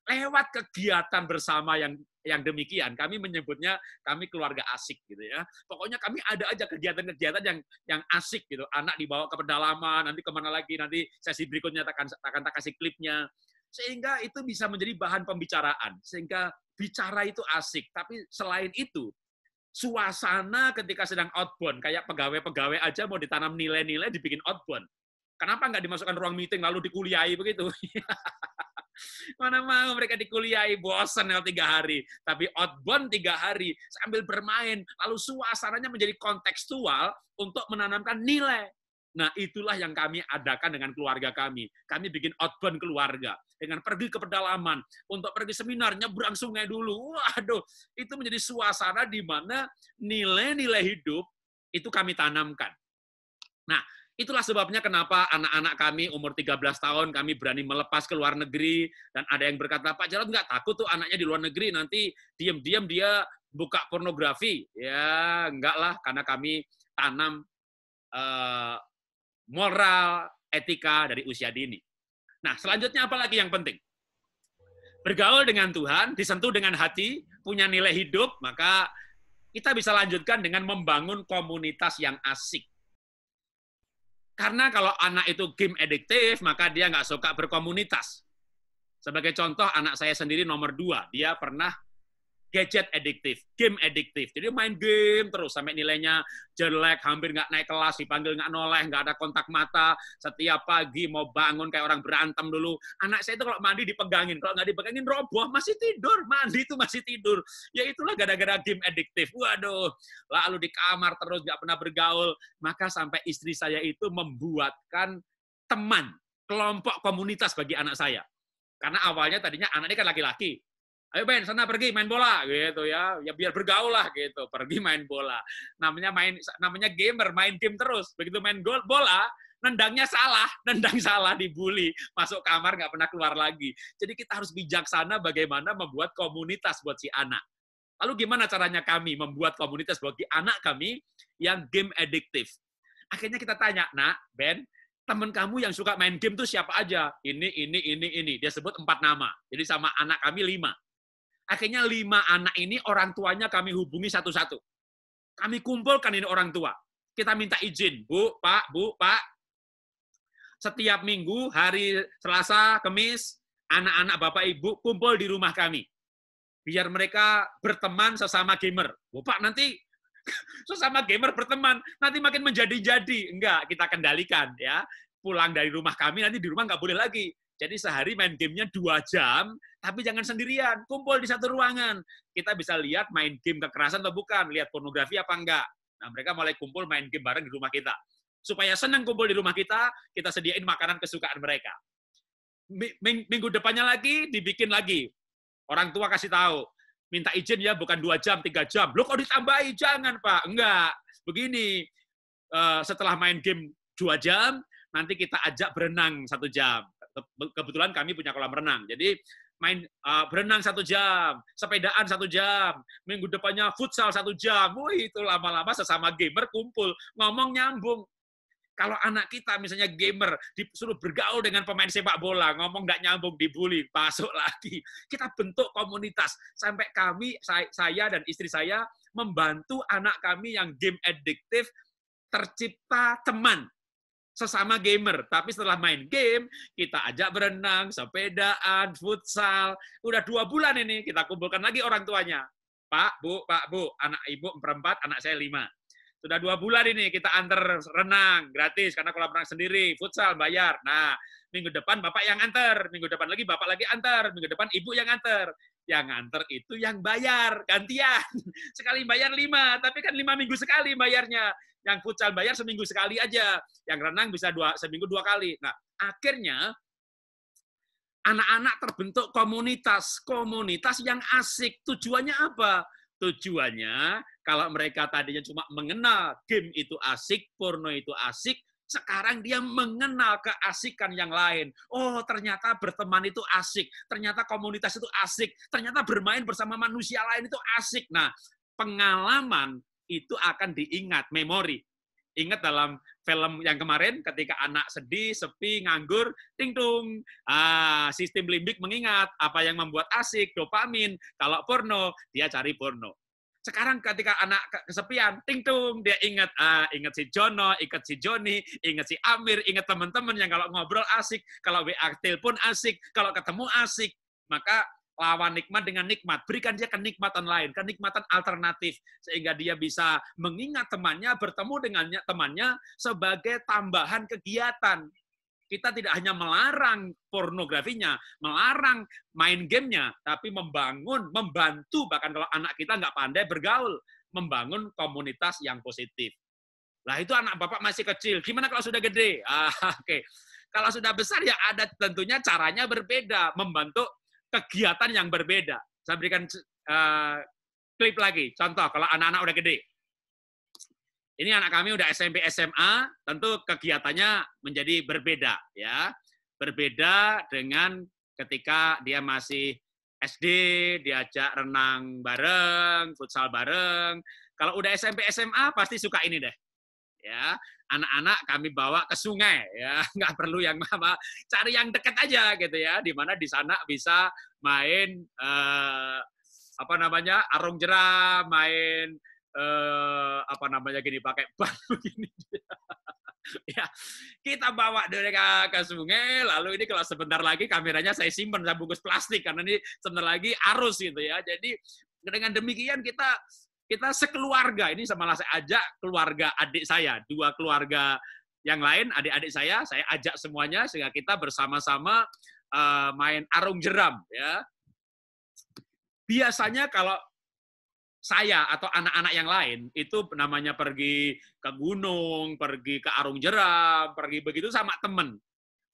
lewat kegiatan bersama yang yang demikian kami menyebutnya kami keluarga asik gitu ya pokoknya kami ada aja kegiatan-kegiatan yang yang asik gitu anak dibawa ke pedalaman nanti kemana lagi nanti sesi berikutnya akan akan tak kasih klipnya sehingga itu bisa menjadi bahan pembicaraan sehingga bicara itu asik tapi selain itu suasana ketika sedang outbound kayak pegawai-pegawai aja mau ditanam nilai-nilai dibikin outbound kenapa nggak dimasukkan ruang meeting lalu dikuliahi begitu Mana mau mereka dikuliahi, bosan ya tiga hari. Tapi outbound tiga hari, sambil bermain. Lalu suasananya menjadi kontekstual untuk menanamkan nilai. Nah, itulah yang kami adakan dengan keluarga kami. Kami bikin outbound keluarga dengan pergi ke pedalaman, untuk pergi seminar, nyebrang sungai dulu. Waduh, itu menjadi suasana di mana nilai-nilai hidup itu kami tanamkan. Nah, Itulah sebabnya kenapa anak-anak kami umur 13 tahun kami berani melepas ke luar negeri dan ada yang berkata Pak Jarod nggak takut tuh anaknya di luar negeri nanti diam-diam dia buka pornografi ya enggak lah karena kami tanam uh, moral etika dari usia dini. Nah selanjutnya apa lagi yang penting? Bergaul dengan Tuhan, disentuh dengan hati, punya nilai hidup, maka kita bisa lanjutkan dengan membangun komunitas yang asik. Karena kalau anak itu game adiktif, maka dia nggak suka berkomunitas. Sebagai contoh, anak saya sendiri nomor dua, dia pernah gadget addictive, game addictive. Jadi main game terus sampai nilainya jelek, hampir nggak naik kelas, dipanggil nggak noleh, nggak ada kontak mata. Setiap pagi mau bangun kayak orang berantem dulu. Anak saya itu kalau mandi dipegangin, kalau nggak dipegangin roboh, masih tidur. Mandi itu masih tidur. Ya itulah gara-gara game addictive. Waduh, lalu di kamar terus nggak pernah bergaul. Maka sampai istri saya itu membuatkan teman, kelompok komunitas bagi anak saya. Karena awalnya tadinya anak ini kan laki-laki ayo Ben sana pergi main bola gitu ya ya biar bergaul lah gitu pergi main bola namanya main namanya gamer main game terus begitu main gol bola nendangnya salah nendang salah dibully masuk kamar nggak pernah keluar lagi jadi kita harus bijaksana bagaimana membuat komunitas buat si anak lalu gimana caranya kami membuat komunitas bagi anak kami yang game addictive akhirnya kita tanya nak Ben teman kamu yang suka main game tuh siapa aja ini ini ini ini dia sebut empat nama jadi sama anak kami lima Akhirnya lima anak ini orang tuanya kami hubungi satu-satu. Kami kumpulkan ini orang tua. Kita minta izin, Bu, Pak, Bu, Pak. Setiap minggu, hari Selasa, Kemis, anak-anak Bapak Ibu kumpul di rumah kami. Biar mereka berteman sesama gamer. Bu, Pak, nanti sesama gamer berteman, nanti makin menjadi-jadi. Enggak, kita kendalikan ya. Pulang dari rumah kami, nanti di rumah nggak boleh lagi. Jadi sehari main gamenya dua jam, tapi jangan sendirian, kumpul di satu ruangan. Kita bisa lihat main game kekerasan atau bukan, lihat pornografi apa enggak. Nah, mereka mulai kumpul main game bareng di rumah kita. Supaya senang kumpul di rumah kita, kita sediain makanan kesukaan mereka. Minggu depannya lagi, dibikin lagi. Orang tua kasih tahu, minta izin ya, bukan dua jam, tiga jam. Lo kok ditambahi? Jangan, Pak. Enggak. Begini, eh, setelah main game dua jam, nanti kita ajak berenang satu jam. Kebetulan kami punya kolam renang. Jadi main uh, berenang satu jam, sepedaan satu jam, minggu depannya futsal satu jam. wah itu lama-lama sesama gamer kumpul, ngomong nyambung. Kalau anak kita misalnya gamer, disuruh bergaul dengan pemain sepak bola, ngomong nggak nyambung, dibully, masuk lagi. Kita bentuk komunitas. Sampai kami, saya, dan istri saya, membantu anak kami yang game addictive, tercipta teman sesama gamer. Tapi setelah main game, kita ajak berenang, sepedaan, futsal. Udah dua bulan ini kita kumpulkan lagi orang tuanya. Pak, Bu, Pak, Bu, anak ibu empat anak saya lima. Sudah dua bulan ini kita antar renang gratis karena kolam renang sendiri, futsal bayar. Nah, minggu depan bapak yang antar, minggu depan lagi bapak lagi antar, minggu depan ibu yang antar yang nganter itu yang bayar, gantian. Sekali bayar lima, tapi kan lima minggu sekali bayarnya. Yang futsal bayar seminggu sekali aja. Yang renang bisa dua, seminggu dua kali. Nah, akhirnya anak-anak terbentuk komunitas, komunitas yang asik. Tujuannya apa? Tujuannya kalau mereka tadinya cuma mengenal game itu asik, porno itu asik, sekarang dia mengenal keasikan yang lain. Oh, ternyata berteman itu asik. Ternyata komunitas itu asik. Ternyata bermain bersama manusia lain itu asik. Nah, pengalaman itu akan diingat, memori. Ingat dalam film yang kemarin ketika anak sedih, sepi, nganggur, ting tung. Ah, sistem limbik mengingat apa yang membuat asik, dopamin. Kalau porno, dia cari porno. Sekarang ketika anak kesepian, ting tung dia ingat ah, ingat si Jono, ingat si Joni, ingat si Amir, ingat teman-teman yang kalau ngobrol asik, kalau WA telepon asik, kalau ketemu asik. Maka lawan nikmat dengan nikmat. Berikan dia kenikmatan lain, kenikmatan alternatif. Sehingga dia bisa mengingat temannya, bertemu dengannya temannya sebagai tambahan kegiatan. Kita tidak hanya melarang pornografinya, melarang main gamenya, tapi membangun, membantu bahkan kalau anak kita nggak pandai bergaul, membangun komunitas yang positif. Lah itu anak bapak masih kecil, gimana kalau sudah gede? Ah, Oke, okay. kalau sudah besar ya ada tentunya caranya berbeda, membantu kegiatan yang berbeda. Saya berikan uh, klip lagi, contoh kalau anak-anak udah gede, ini anak kami udah SMP SMA, tentu kegiatannya menjadi berbeda ya. Berbeda dengan ketika dia masih SD, diajak renang bareng, futsal bareng. Kalau udah SMP SMA pasti suka ini deh. Ya, anak-anak kami bawa ke sungai ya, nggak perlu yang mama, cari yang dekat aja gitu ya, di mana di sana bisa main eh, apa namanya arung jeram, main eh, apa namanya gini pakai ban begini. ya, kita bawa dari ke sungai, lalu ini kalau sebentar lagi kameranya saya simpan saya bungkus plastik karena ini sebentar lagi arus gitu ya. Jadi dengan demikian kita kita sekeluarga ini sama lah saya ajak keluarga adik saya, dua keluarga yang lain adik-adik saya, saya ajak semuanya sehingga kita bersama-sama uh, main arung jeram ya. Biasanya kalau saya atau anak-anak yang lain itu namanya pergi ke gunung, pergi ke arung jeram, pergi begitu sama temen.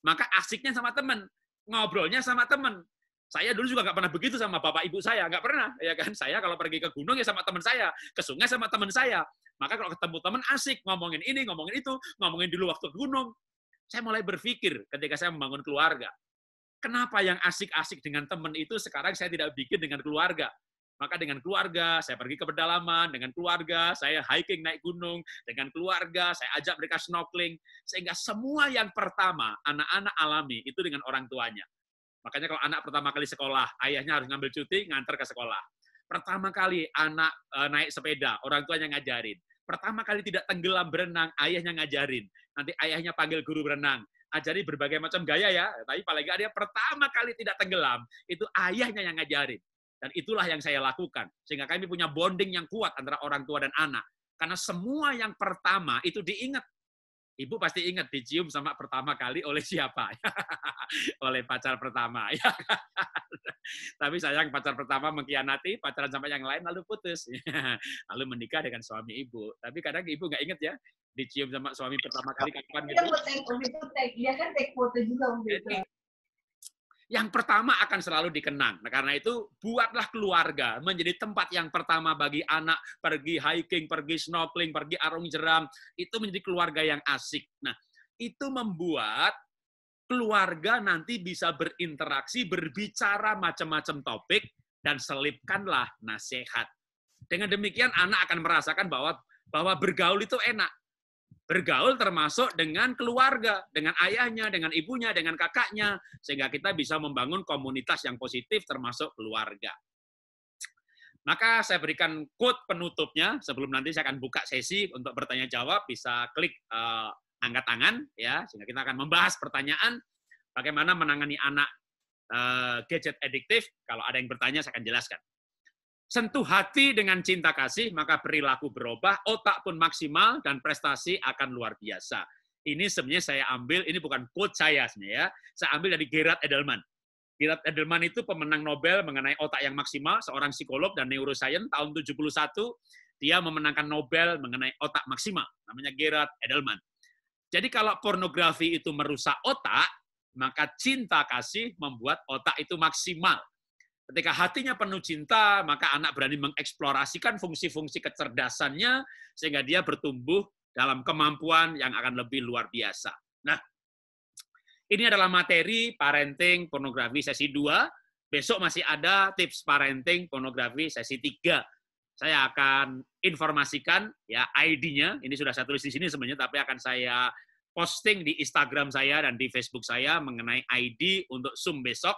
Maka asiknya sama temen, ngobrolnya sama temen. Saya dulu juga nggak pernah begitu sama bapak ibu saya, nggak pernah, ya kan? Saya kalau pergi ke gunung ya sama temen saya, ke sungai sama temen saya. Maka kalau ketemu temen asik, ngomongin ini, ngomongin itu, ngomongin dulu waktu ke gunung. Saya mulai berpikir ketika saya membangun keluarga, kenapa yang asik-asik dengan teman itu sekarang saya tidak bikin dengan keluarga? Maka dengan keluarga, saya pergi ke pedalaman, dengan keluarga, saya hiking naik gunung, dengan keluarga, saya ajak mereka snorkeling. Sehingga semua yang pertama anak-anak alami itu dengan orang tuanya. Makanya kalau anak pertama kali sekolah, ayahnya harus ngambil cuti, ngantar ke sekolah. Pertama kali anak e, naik sepeda, orang tuanya ngajarin. Pertama kali tidak tenggelam berenang, ayahnya ngajarin. Nanti ayahnya panggil guru berenang ajari berbagai macam gaya ya. Tapi paling gak dia pertama kali tidak tenggelam, itu ayahnya yang ngajarin. Dan itulah yang saya lakukan. Sehingga kami punya bonding yang kuat antara orang tua dan anak. Karena semua yang pertama itu diingat. Ibu pasti ingat dicium sama pertama kali oleh siapa? oleh pacar pertama. Ya kan? Tapi sayang pacar pertama mengkhianati, pacaran sama yang lain lalu putus. lalu menikah dengan suami ibu. Tapi kadang ibu nggak ingat ya, dicium sama suami pertama kali kapan gitu. dia iya kan take foto juga. Jadi, yang pertama akan selalu dikenang. Nah, karena itu buatlah keluarga menjadi tempat yang pertama bagi anak pergi hiking, pergi snorkeling, pergi arung jeram, itu menjadi keluarga yang asik. Nah, itu membuat keluarga nanti bisa berinteraksi, berbicara macam-macam topik dan selipkanlah nasihat. Dengan demikian anak akan merasakan bahwa bahwa bergaul itu enak bergaul termasuk dengan keluarga, dengan ayahnya, dengan ibunya, dengan kakaknya, sehingga kita bisa membangun komunitas yang positif termasuk keluarga. Maka saya berikan quote penutupnya sebelum nanti saya akan buka sesi untuk bertanya jawab bisa klik uh, angkat tangan ya sehingga kita akan membahas pertanyaan bagaimana menangani anak uh, gadget adiktif. Kalau ada yang bertanya saya akan jelaskan. Sentuh hati dengan cinta kasih, maka perilaku berubah, otak pun maksimal, dan prestasi akan luar biasa. Ini sebenarnya saya ambil, ini bukan quote saya sebenarnya ya, saya ambil dari Gerard Edelman. Gerard Edelman itu pemenang Nobel mengenai otak yang maksimal, seorang psikolog dan neuroscience tahun 71. Dia memenangkan Nobel mengenai otak maksimal, namanya Gerard Edelman. Jadi kalau pornografi itu merusak otak, maka cinta kasih membuat otak itu maksimal. Ketika hatinya penuh cinta, maka anak berani mengeksplorasikan fungsi-fungsi kecerdasannya sehingga dia bertumbuh dalam kemampuan yang akan lebih luar biasa. Nah, ini adalah materi parenting pornografi sesi 2. Besok masih ada tips parenting pornografi sesi 3. Saya akan informasikan ya ID-nya. Ini sudah saya tulis di sini sebenarnya, tapi akan saya posting di Instagram saya dan di Facebook saya mengenai ID untuk Zoom besok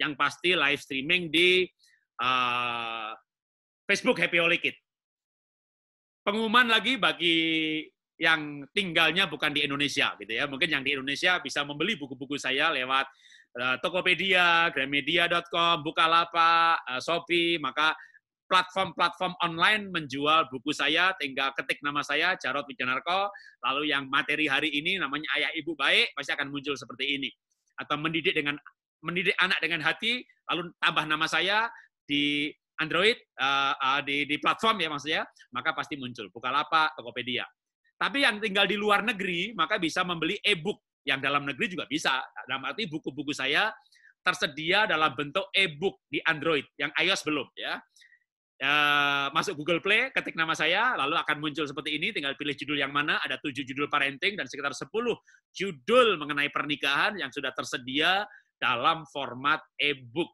yang pasti live streaming di uh, Facebook Happy Holy Kid. Pengumuman lagi bagi yang tinggalnya bukan di Indonesia gitu ya. Mungkin yang di Indonesia bisa membeli buku-buku saya lewat uh, Tokopedia, Gramedia.com, Bukalapak, eh, Shopee, maka platform-platform online menjual buku saya, tinggal ketik nama saya, Jarod Wijanarko, lalu yang materi hari ini namanya Ayah Ibu Baik, pasti akan muncul seperti ini. Atau mendidik dengan mendidik anak dengan hati, lalu tambah nama saya di Android, uh, di, di platform ya maksudnya, maka pasti muncul. Bukalapak, Tokopedia. Tapi yang tinggal di luar negeri, maka bisa membeli e-book. Yang dalam negeri juga bisa. Dalam arti buku-buku saya tersedia dalam bentuk e-book di Android, yang iOS belum ya. Uh, masuk Google Play, ketik nama saya, lalu akan muncul seperti ini, tinggal pilih judul yang mana, ada tujuh judul parenting dan sekitar sepuluh judul mengenai pernikahan yang sudah tersedia dalam format e-book.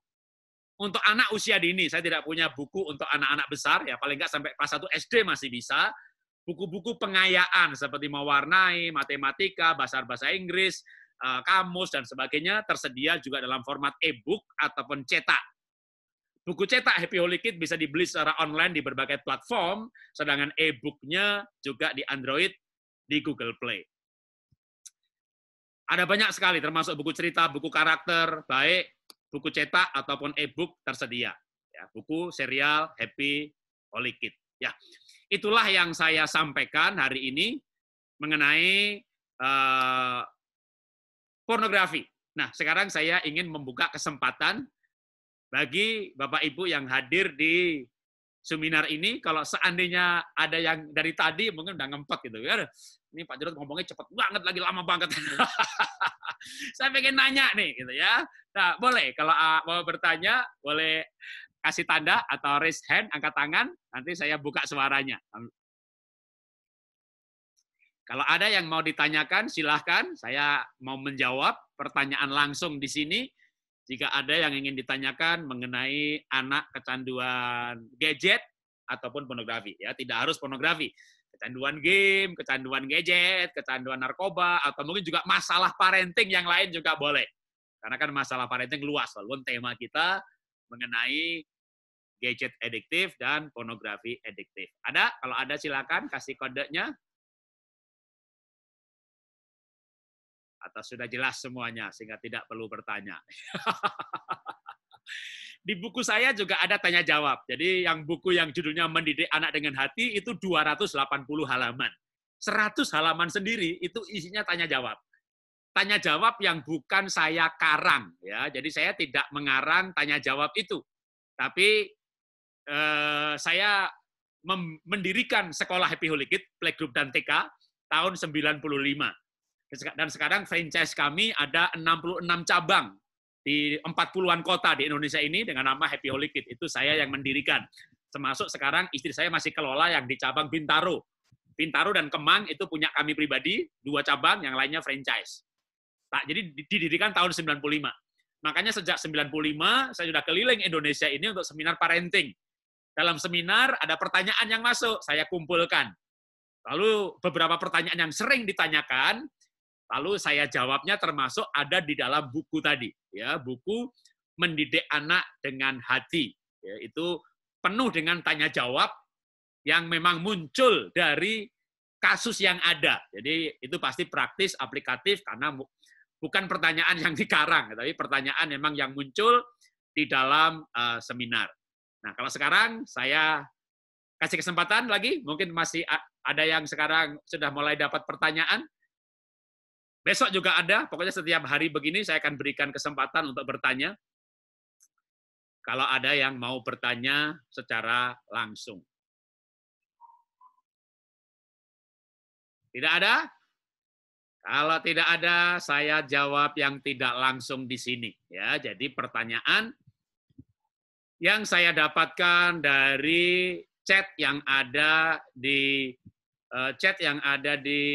Untuk anak usia dini, saya tidak punya buku untuk anak-anak besar, ya paling nggak sampai kelas 1 SD masih bisa. Buku-buku pengayaan seperti mewarnai, matematika, bahasa-bahasa Inggris, eh, kamus, dan sebagainya tersedia juga dalam format e-book ataupun cetak. Buku cetak Happy Holy Kid bisa dibeli secara online di berbagai platform, sedangkan e-booknya juga di Android di Google Play. Ada banyak sekali, termasuk buku cerita, buku karakter, baik buku cetak ataupun e-book tersedia. Ya, buku, serial, happy, holy kid. Ya, itulah yang saya sampaikan hari ini mengenai uh, pornografi. Nah, sekarang saya ingin membuka kesempatan bagi Bapak Ibu yang hadir di seminar ini, kalau seandainya ada yang dari tadi mungkin udah ngempet gitu ya. Ini Pak Jarod ngomongnya cepet banget lagi lama banget. saya pengen nanya nih gitu ya. Nah, boleh kalau uh, mau bertanya, boleh kasih tanda atau raise hand, angkat tangan, nanti saya buka suaranya. Kalau ada yang mau ditanyakan, silahkan. Saya mau menjawab pertanyaan langsung di sini. Jika ada yang ingin ditanyakan mengenai anak kecanduan gadget ataupun pornografi, ya tidak harus pornografi kecanduan game, kecanduan gadget, kecanduan narkoba, atau mungkin juga masalah parenting yang lain juga boleh. Karena kan masalah parenting luas, walaupun tema kita mengenai gadget ediktif dan pornografi ediktif. Ada? Kalau ada silakan kasih kodenya. Atau sudah jelas semuanya sehingga tidak perlu bertanya. Di buku saya juga ada tanya jawab. Jadi yang buku yang judulnya Mendidik Anak Dengan Hati itu 280 halaman. 100 halaman sendiri itu isinya tanya jawab. Tanya jawab yang bukan saya karang ya. Jadi saya tidak mengarang tanya jawab itu. Tapi eh, saya mendirikan sekolah Happy Holikid, playgroup dan TK tahun 95. Dan sekarang franchise kami ada 66 cabang di empat puluhan kota di Indonesia ini dengan nama Happy Holy Itu saya yang mendirikan. Termasuk sekarang istri saya masih kelola yang di cabang Bintaro. Bintaro dan Kemang itu punya kami pribadi, dua cabang, yang lainnya franchise. Nah, jadi didirikan tahun 95. Makanya sejak 95 saya sudah keliling Indonesia ini untuk seminar parenting. Dalam seminar ada pertanyaan yang masuk, saya kumpulkan. Lalu beberapa pertanyaan yang sering ditanyakan, Lalu saya jawabnya termasuk ada di dalam buku tadi, ya, buku mendidik anak dengan hati. Ya, itu penuh dengan tanya jawab yang memang muncul dari kasus yang ada. Jadi itu pasti praktis, aplikatif karena bukan pertanyaan yang dikarang, tapi pertanyaan memang yang muncul di dalam uh, seminar. Nah, kalau sekarang saya kasih kesempatan lagi, mungkin masih ada yang sekarang sudah mulai dapat pertanyaan. Besok juga ada, pokoknya setiap hari begini saya akan berikan kesempatan untuk bertanya. Kalau ada yang mau bertanya secara langsung. Tidak ada? Kalau tidak ada, saya jawab yang tidak langsung di sini. Ya, jadi pertanyaan yang saya dapatkan dari chat yang ada di eh, chat yang ada di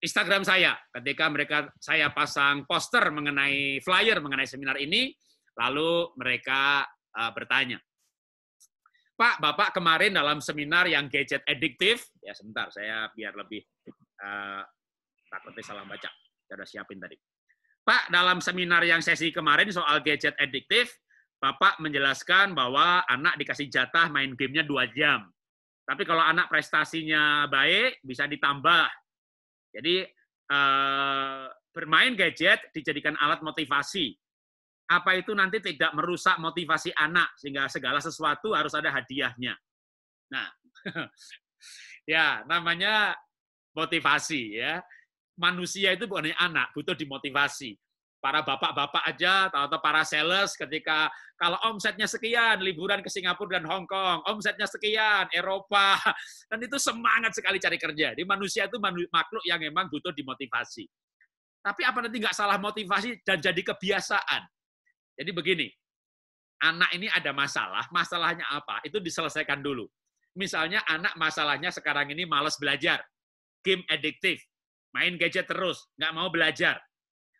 Instagram saya ketika mereka saya pasang poster mengenai flyer mengenai seminar ini lalu mereka uh, bertanya Pak Bapak kemarin dalam seminar yang gadget addiktif ya sebentar saya biar lebih uh, eh, takutnya salah baca saya sudah siapin tadi Pak dalam seminar yang sesi kemarin soal gadget addiktif Bapak menjelaskan bahwa anak dikasih jatah main gamenya dua jam tapi kalau anak prestasinya baik bisa ditambah jadi uh, bermain gadget dijadikan alat motivasi. Apa itu nanti tidak merusak motivasi anak sehingga segala sesuatu harus ada hadiahnya. Nah, ya namanya motivasi ya. Manusia itu bukan hanya anak, butuh dimotivasi para bapak-bapak aja atau para sales ketika kalau omsetnya sekian liburan ke Singapura dan Hong Kong, omsetnya sekian Eropa. Dan itu semangat sekali cari kerja. Di manusia itu makhluk yang memang butuh dimotivasi. Tapi apa nanti nggak salah motivasi dan jadi kebiasaan. Jadi begini, anak ini ada masalah, masalahnya apa? Itu diselesaikan dulu. Misalnya anak masalahnya sekarang ini males belajar, game addictive, main gadget terus, nggak mau belajar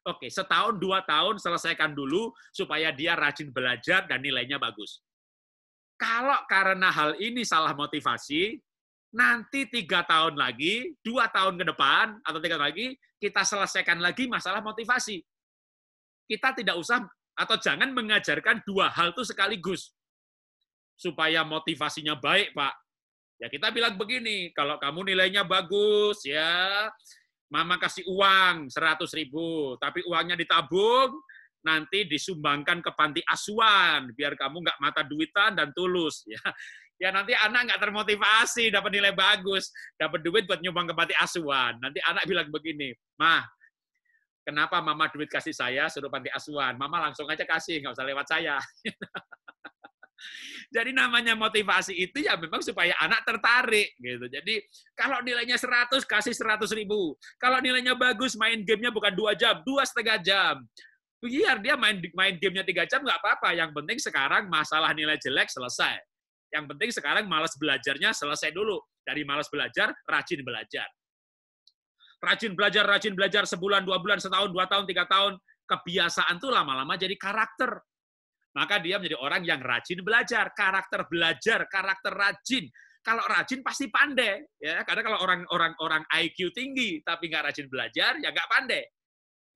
Oke, setahun dua tahun selesaikan dulu supaya dia rajin belajar dan nilainya bagus. Kalau karena hal ini salah motivasi, nanti tiga tahun lagi, dua tahun ke depan, atau tiga tahun lagi, kita selesaikan lagi masalah motivasi. Kita tidak usah atau jangan mengajarkan dua hal itu sekaligus. Supaya motivasinya baik, Pak. Ya kita bilang begini, kalau kamu nilainya bagus, ya mama kasih uang 100 ribu, tapi uangnya ditabung, nanti disumbangkan ke panti asuhan, biar kamu nggak mata duitan dan tulus. Ya, ya nanti anak nggak termotivasi, dapat nilai bagus, dapat duit buat nyumbang ke panti asuhan. Nanti anak bilang begini, mah, kenapa mama duit kasih saya suruh panti asuhan? Mama langsung aja kasih, nggak usah lewat saya. Jadi namanya motivasi itu ya memang supaya anak tertarik gitu. Jadi kalau nilainya 100 kasih 100 ribu. Kalau nilainya bagus main gamenya bukan dua jam, dua setengah jam. Biar dia main main gamenya tiga jam nggak apa-apa. Yang penting sekarang masalah nilai jelek selesai. Yang penting sekarang malas belajarnya selesai dulu. Dari malas belajar, rajin belajar. Rajin belajar, rajin belajar sebulan, dua bulan, setahun, dua tahun, tiga tahun. Kebiasaan tuh lama-lama jadi karakter maka dia menjadi orang yang rajin belajar, karakter belajar, karakter rajin. Kalau rajin pasti pandai, ya. Karena kalau orang-orang orang IQ tinggi tapi nggak rajin belajar, ya nggak pandai.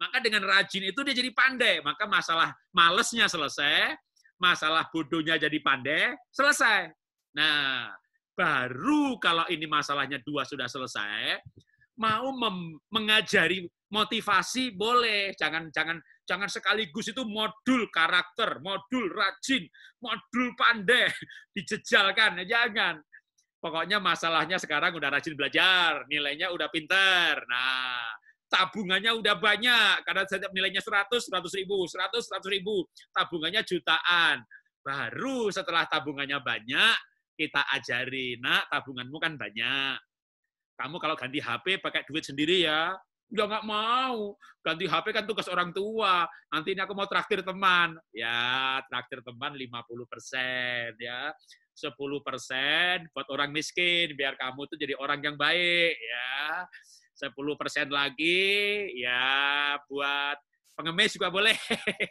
Maka dengan rajin itu dia jadi pandai. Maka masalah malesnya selesai, masalah bodohnya jadi pandai, selesai. Nah, baru kalau ini masalahnya dua sudah selesai, mau mengajari motivasi boleh, jangan jangan Jangan sekaligus itu modul karakter, modul rajin, modul pandai, dijejalkan. Jangan. Pokoknya masalahnya sekarang udah rajin belajar, nilainya udah pinter. Nah, tabungannya udah banyak. Karena setiap nilainya 100, 100 ribu, 100, 100 ribu. Tabungannya jutaan. Baru setelah tabungannya banyak, kita ajari, nak tabunganmu kan banyak. Kamu kalau ganti HP pakai duit sendiri ya, Udah nggak mau. Ganti HP kan tugas orang tua. Nanti ini aku mau traktir teman. Ya, traktir teman 50 persen. Ya. 10 persen buat orang miskin. Biar kamu tuh jadi orang yang baik. Ya. 10 persen lagi ya buat pengemis juga boleh.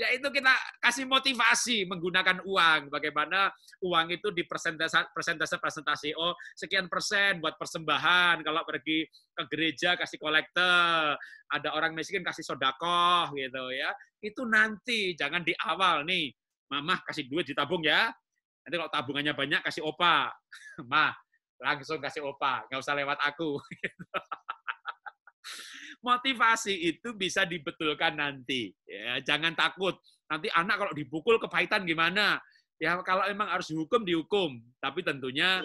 ya itu kita kasih motivasi menggunakan uang, bagaimana uang itu di persentase persentase presentasi oh sekian persen buat persembahan, kalau pergi ke gereja kasih kolektor ada orang miskin kasih sodakoh gitu ya. Itu nanti jangan di awal nih, Mama, kasih duit ditabung ya. Nanti kalau tabungannya banyak kasih opa, mah langsung kasih opa, nggak usah lewat aku. Gitu motivasi itu bisa dibetulkan nanti. Ya, jangan takut. Nanti anak kalau dipukul kepahitan gimana? Ya kalau memang harus dihukum dihukum, tapi tentunya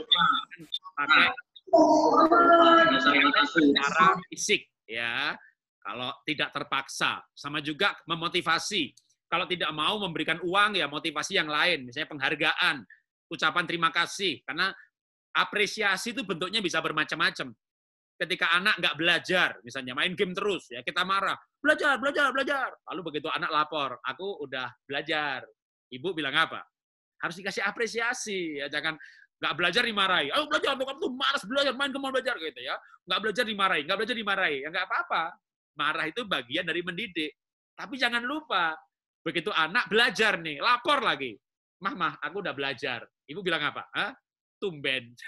pakai cara fisik ya. Kalau tidak terpaksa, sama juga memotivasi. Kalau tidak mau memberikan uang ya motivasi yang lain, misalnya penghargaan, ucapan terima kasih karena apresiasi itu bentuknya bisa bermacam-macam ketika anak nggak belajar, misalnya main game terus, ya kita marah, belajar, belajar, belajar. Lalu begitu anak lapor, aku udah belajar. Ibu bilang apa? Harus dikasih apresiasi, ya jangan nggak belajar dimarahi. Ayo belajar, kamu tuh malas belajar, main kemana belajar gitu ya. Nggak belajar dimarahi, nggak belajar dimarahi, ya nggak apa-apa. Marah itu bagian dari mendidik. Tapi jangan lupa, begitu anak belajar nih, lapor lagi. Mah, mah, aku udah belajar. Ibu bilang apa? Hah? Tumben.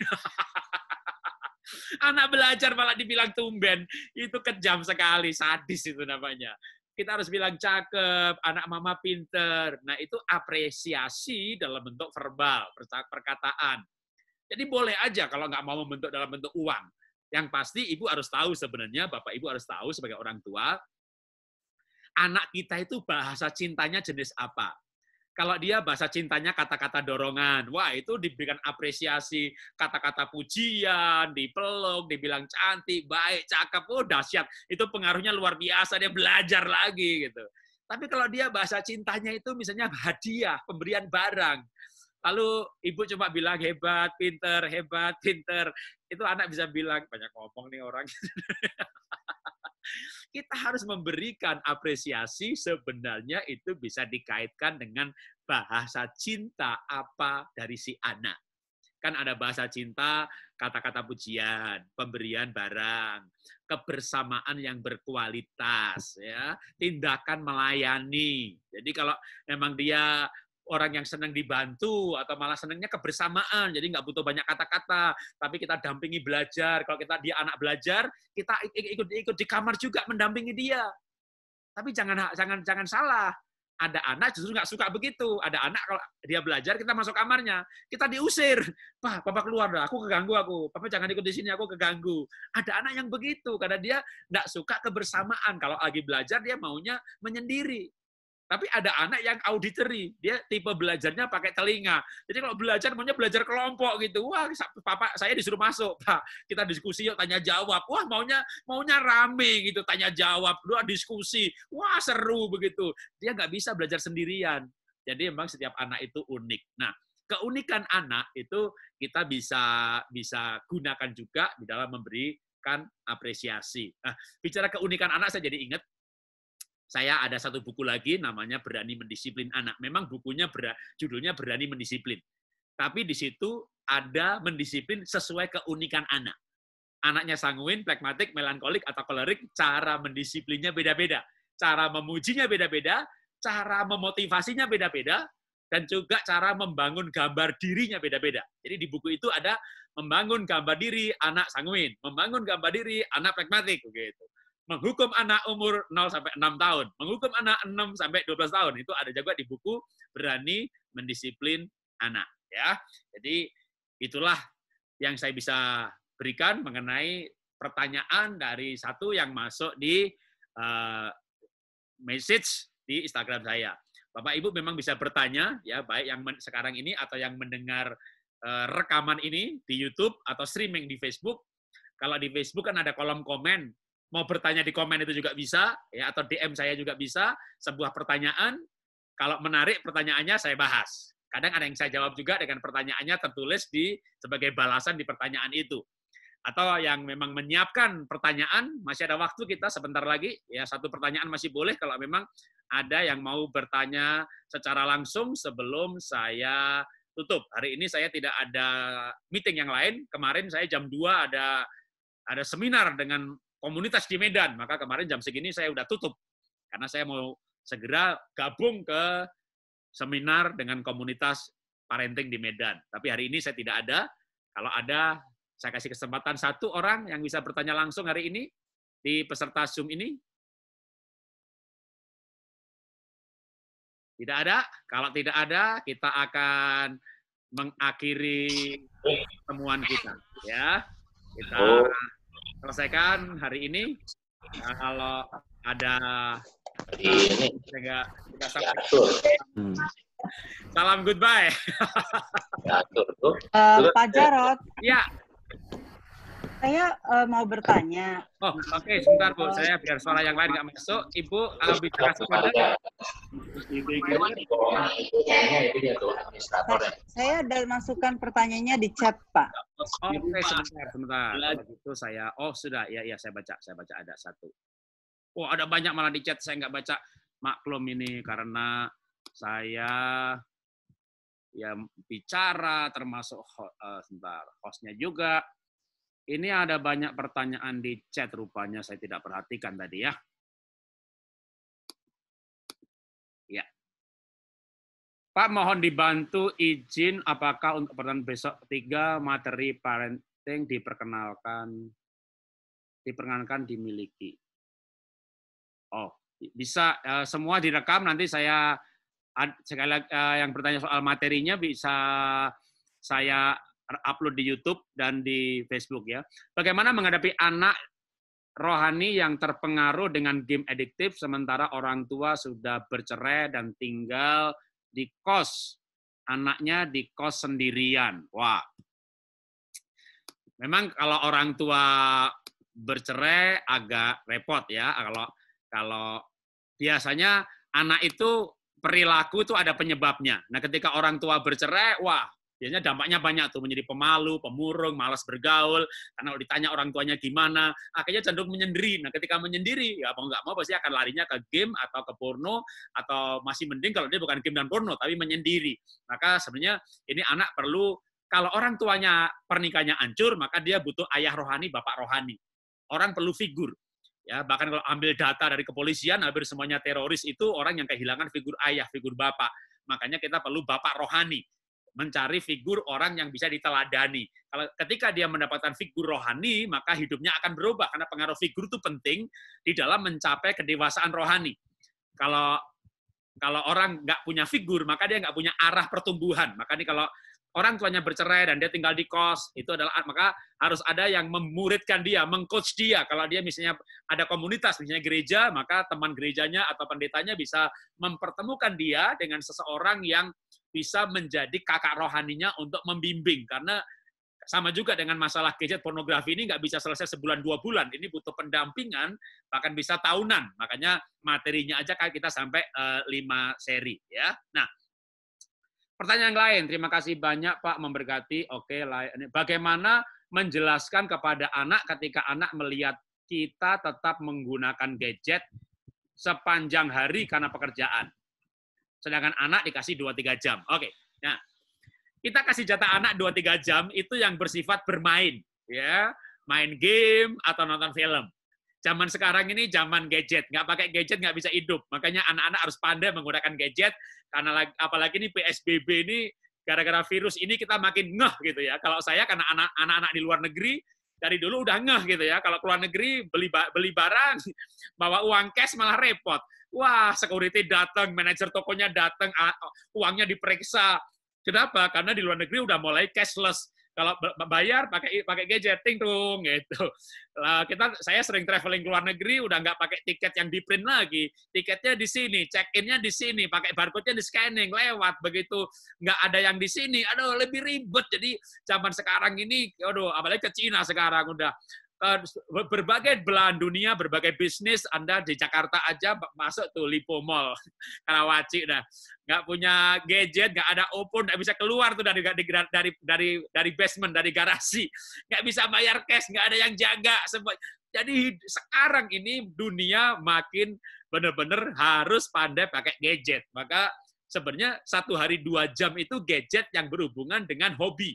Anak belajar malah dibilang tumben. Itu kejam sekali, sadis itu namanya. Kita harus bilang cakep, anak mama pinter. Nah itu apresiasi dalam bentuk verbal, perkataan. Jadi boleh aja kalau nggak mau membentuk dalam bentuk uang. Yang pasti ibu harus tahu sebenarnya, bapak ibu harus tahu sebagai orang tua, anak kita itu bahasa cintanya jenis apa kalau dia bahasa cintanya kata-kata dorongan, wah itu diberikan apresiasi, kata-kata pujian, dipeluk, dibilang cantik, baik, cakep, oh dahsyat. Itu pengaruhnya luar biasa, dia belajar lagi gitu. Tapi kalau dia bahasa cintanya itu misalnya hadiah, pemberian barang, Lalu ibu cuma bilang hebat, pinter, hebat, pinter. Itu anak bisa bilang banyak ngomong nih orang. Kita harus memberikan apresiasi sebenarnya itu bisa dikaitkan dengan bahasa cinta apa dari si anak. Kan ada bahasa cinta, kata-kata pujian, pemberian barang, kebersamaan yang berkualitas, ya, tindakan melayani. Jadi kalau memang dia orang yang senang dibantu atau malah senangnya kebersamaan. Jadi nggak butuh banyak kata-kata, tapi kita dampingi belajar. Kalau kita dia anak belajar, kita ikut ikut di kamar juga mendampingi dia. Tapi jangan jangan jangan salah. Ada anak justru nggak suka begitu. Ada anak kalau dia belajar kita masuk kamarnya, kita diusir. Pak, papa keluar dah. Aku keganggu aku. Papa jangan ikut di sini, aku keganggu. Ada anak yang begitu karena dia nggak suka kebersamaan. Kalau lagi belajar dia maunya menyendiri. Tapi ada anak yang auditory, dia tipe belajarnya pakai telinga. Jadi kalau belajar maunya belajar kelompok gitu. Wah, papa saya disuruh masuk, Pak. Kita diskusi yuk tanya jawab. Wah, maunya maunya rame gitu tanya jawab, dua diskusi. Wah, seru begitu. Dia nggak bisa belajar sendirian. Jadi memang setiap anak itu unik. Nah, keunikan anak itu kita bisa bisa gunakan juga di dalam memberikan apresiasi. Nah, bicara keunikan anak saya jadi ingat saya ada satu buku lagi namanya Berani Mendisiplin Anak. Memang bukunya ber, judulnya Berani Mendisiplin. Tapi di situ ada mendisiplin sesuai keunikan anak. Anaknya sanguin, plekmatik, melankolik, atau kolerik, cara mendisiplinnya beda-beda. Cara memujinya beda-beda, cara memotivasinya beda-beda, dan juga cara membangun gambar dirinya beda-beda. Jadi di buku itu ada membangun gambar diri anak sanguin, membangun gambar diri anak plekmatik. begitu menghukum anak umur 0 sampai 6 tahun, menghukum anak 6 sampai 12 tahun. Itu ada juga di buku Berani Mendisiplin Anak, ya. Jadi itulah yang saya bisa berikan mengenai pertanyaan dari satu yang masuk di uh, message di Instagram saya. Bapak Ibu memang bisa bertanya ya baik yang sekarang ini atau yang mendengar uh, rekaman ini di YouTube atau streaming di Facebook. Kalau di Facebook kan ada kolom komen mau bertanya di komen itu juga bisa, ya atau DM saya juga bisa, sebuah pertanyaan, kalau menarik pertanyaannya saya bahas. Kadang ada yang saya jawab juga dengan pertanyaannya tertulis di sebagai balasan di pertanyaan itu. Atau yang memang menyiapkan pertanyaan, masih ada waktu kita sebentar lagi, ya satu pertanyaan masih boleh kalau memang ada yang mau bertanya secara langsung sebelum saya tutup. Hari ini saya tidak ada meeting yang lain, kemarin saya jam 2 ada ada seminar dengan komunitas di Medan. Maka kemarin jam segini saya udah tutup karena saya mau segera gabung ke seminar dengan komunitas parenting di Medan. Tapi hari ini saya tidak ada. Kalau ada, saya kasih kesempatan satu orang yang bisa bertanya langsung hari ini di peserta Zoom ini. Tidak ada? Kalau tidak ada, kita akan mengakhiri pertemuan kita. Ya, kita oh selesaikan hari ini. Nah, kalau ada ini nggak nggak sampai. Salam goodbye. Diatur tuh. Eh, uh, Pak Jarot. Ya. Saya uh, mau bertanya. Oh, oke, okay. sebentar Bu. Saya biar suara yang lain nggak masuk. Ibu uh, bicara sebentar. saya ada masukkan pertanyaannya di chat, Pak. Oh, oke, okay, sebentar, sebentar. Itu saya. Oh, sudah. Ya, ya, saya baca. Saya baca ada satu. Oh, ada banyak malah di chat saya nggak baca. Maklum ini karena saya ya bicara termasuk uh, sebentar hostnya juga ini ada banyak pertanyaan di chat rupanya saya tidak perhatikan tadi ya. Ya. Pak mohon dibantu izin apakah untuk pertanyaan besok tiga materi parenting diperkenalkan diperkenalkan dimiliki. Oh, bisa eh, semua direkam nanti saya sekali lagi eh, yang bertanya soal materinya bisa saya upload di YouTube dan di Facebook ya. Bagaimana menghadapi anak rohani yang terpengaruh dengan game adiktif sementara orang tua sudah bercerai dan tinggal di kos anaknya di kos sendirian. Wah. Memang kalau orang tua bercerai agak repot ya kalau kalau biasanya anak itu perilaku itu ada penyebabnya. Nah, ketika orang tua bercerai, wah Biasanya dampaknya banyak tuh menjadi pemalu, pemurung, malas bergaul, karena kalau ditanya orang tuanya gimana, akhirnya cenderung menyendiri. Nah, ketika menyendiri, ya mau nggak mau pasti akan larinya ke game atau ke porno atau masih mending kalau dia bukan game dan porno tapi menyendiri. Maka sebenarnya ini anak perlu kalau orang tuanya pernikahannya hancur, maka dia butuh ayah rohani, bapak rohani. Orang perlu figur. Ya, bahkan kalau ambil data dari kepolisian, hampir semuanya teroris itu orang yang kehilangan figur ayah, figur bapak. Makanya kita perlu bapak rohani mencari figur orang yang bisa diteladani. Kalau ketika dia mendapatkan figur rohani, maka hidupnya akan berubah karena pengaruh figur itu penting di dalam mencapai kedewasaan rohani. Kalau kalau orang nggak punya figur, maka dia nggak punya arah pertumbuhan. Maka Makanya kalau orang tuanya bercerai dan dia tinggal di kos, itu adalah maka harus ada yang memuridkan dia, mengcoach dia. Kalau dia misalnya ada komunitas, misalnya gereja, maka teman gerejanya atau pendetanya bisa mempertemukan dia dengan seseorang yang bisa menjadi kakak rohaninya untuk membimbing karena sama juga dengan masalah gadget pornografi ini nggak bisa selesai sebulan dua bulan ini butuh pendampingan bahkan bisa tahunan makanya materinya aja kayak kita sampai eh, lima seri ya nah pertanyaan lain terima kasih banyak pak memberkati oke bagaimana menjelaskan kepada anak ketika anak melihat kita tetap menggunakan gadget sepanjang hari karena pekerjaan sedangkan anak dikasih 2-3 jam. Oke. Okay. Ya. Nah, kita kasih jatah anak 2-3 jam itu yang bersifat bermain, ya, main game atau nonton film. Zaman sekarang ini zaman gadget, nggak pakai gadget nggak bisa hidup. Makanya anak-anak harus pandai menggunakan gadget karena apalagi ini PSBB ini gara-gara virus ini kita makin ngeh gitu ya. Kalau saya karena anak-anak di luar negeri dari dulu udah ngeh gitu ya. Kalau keluar negeri beli beli barang bawa uang cash malah repot. Wah, security datang, manajer tokonya datang, uangnya diperiksa. Kenapa? Karena di luar negeri udah mulai cashless. Kalau bayar pakai pakai gadget, ting tung gitu. Nah, kita saya sering traveling ke luar negeri udah nggak pakai tiket yang di print lagi, tiketnya di sini, check innya di sini, pakai barcode-nya di scanning lewat begitu nggak ada yang di sini, aduh lebih ribet. Jadi zaman sekarang ini, aduh apalagi ke Cina sekarang udah Eh, berbagai belahan dunia, berbagai bisnis, Anda di Jakarta aja masuk tuh Lipo Mall, Karawaci, dah nggak punya gadget, nggak ada open, nggak bisa keluar tuh dari dari dari dari basement, dari garasi, nggak bisa bayar cash, nggak ada yang jaga, semua. Jadi sekarang ini dunia makin benar-benar harus pandai pakai gadget. Maka sebenarnya satu hari dua jam itu gadget yang berhubungan dengan hobi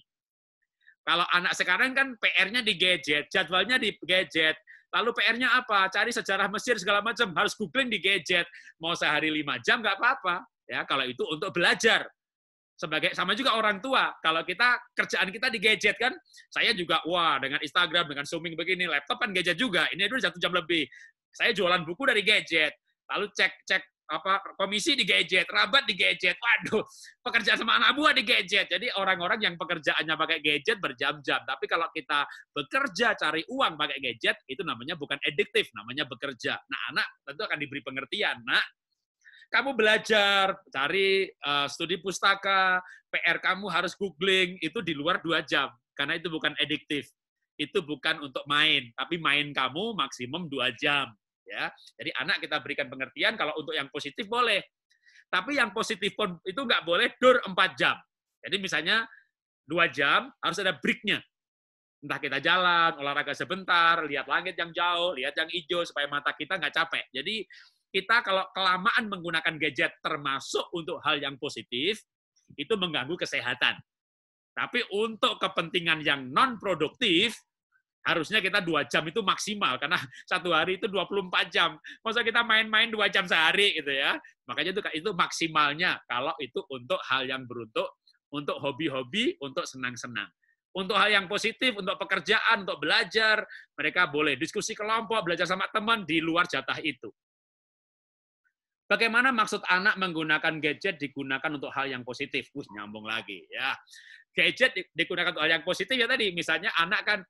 kalau anak sekarang kan PR-nya di gadget, jadwalnya di gadget. Lalu PR-nya apa? Cari sejarah Mesir segala macam, harus googling di gadget. Mau sehari lima jam nggak apa-apa. Ya, kalau itu untuk belajar. Sebagai sama juga orang tua, kalau kita kerjaan kita di gadget kan, saya juga wah dengan Instagram, dengan zooming begini, laptop kan gadget juga. Ini dulu satu jam lebih. Saya jualan buku dari gadget, lalu cek cek apa komisi di gadget, rabat di gadget. Waduh, pekerja sama anak buah di gadget. Jadi orang-orang yang pekerjaannya pakai gadget berjam-jam. Tapi kalau kita bekerja cari uang pakai gadget, itu namanya bukan ediktif, namanya bekerja. Nah, anak tentu akan diberi pengertian, Nak. Kamu belajar, cari uh, studi pustaka, PR kamu harus googling, itu di luar dua jam. Karena itu bukan ediktif. Itu bukan untuk main, tapi main kamu maksimum dua jam ya. Jadi anak kita berikan pengertian kalau untuk yang positif boleh. Tapi yang positif pun itu nggak boleh dur 4 jam. Jadi misalnya dua jam harus ada breaknya. Entah kita jalan, olahraga sebentar, lihat langit yang jauh, lihat yang hijau supaya mata kita nggak capek. Jadi kita kalau kelamaan menggunakan gadget termasuk untuk hal yang positif itu mengganggu kesehatan. Tapi untuk kepentingan yang non produktif Harusnya kita dua jam itu maksimal, karena satu hari itu 24 jam. Masa kita main-main dua jam sehari gitu ya. Makanya itu, itu maksimalnya kalau itu untuk hal yang beruntuk, untuk hobi-hobi, untuk senang-senang. Untuk hal yang positif, untuk pekerjaan, untuk belajar, mereka boleh diskusi kelompok, belajar sama teman di luar jatah itu. Bagaimana maksud anak menggunakan gadget digunakan untuk hal yang positif? Uh, nyambung lagi ya. Gadget digunakan untuk hal yang positif ya tadi, misalnya anak kan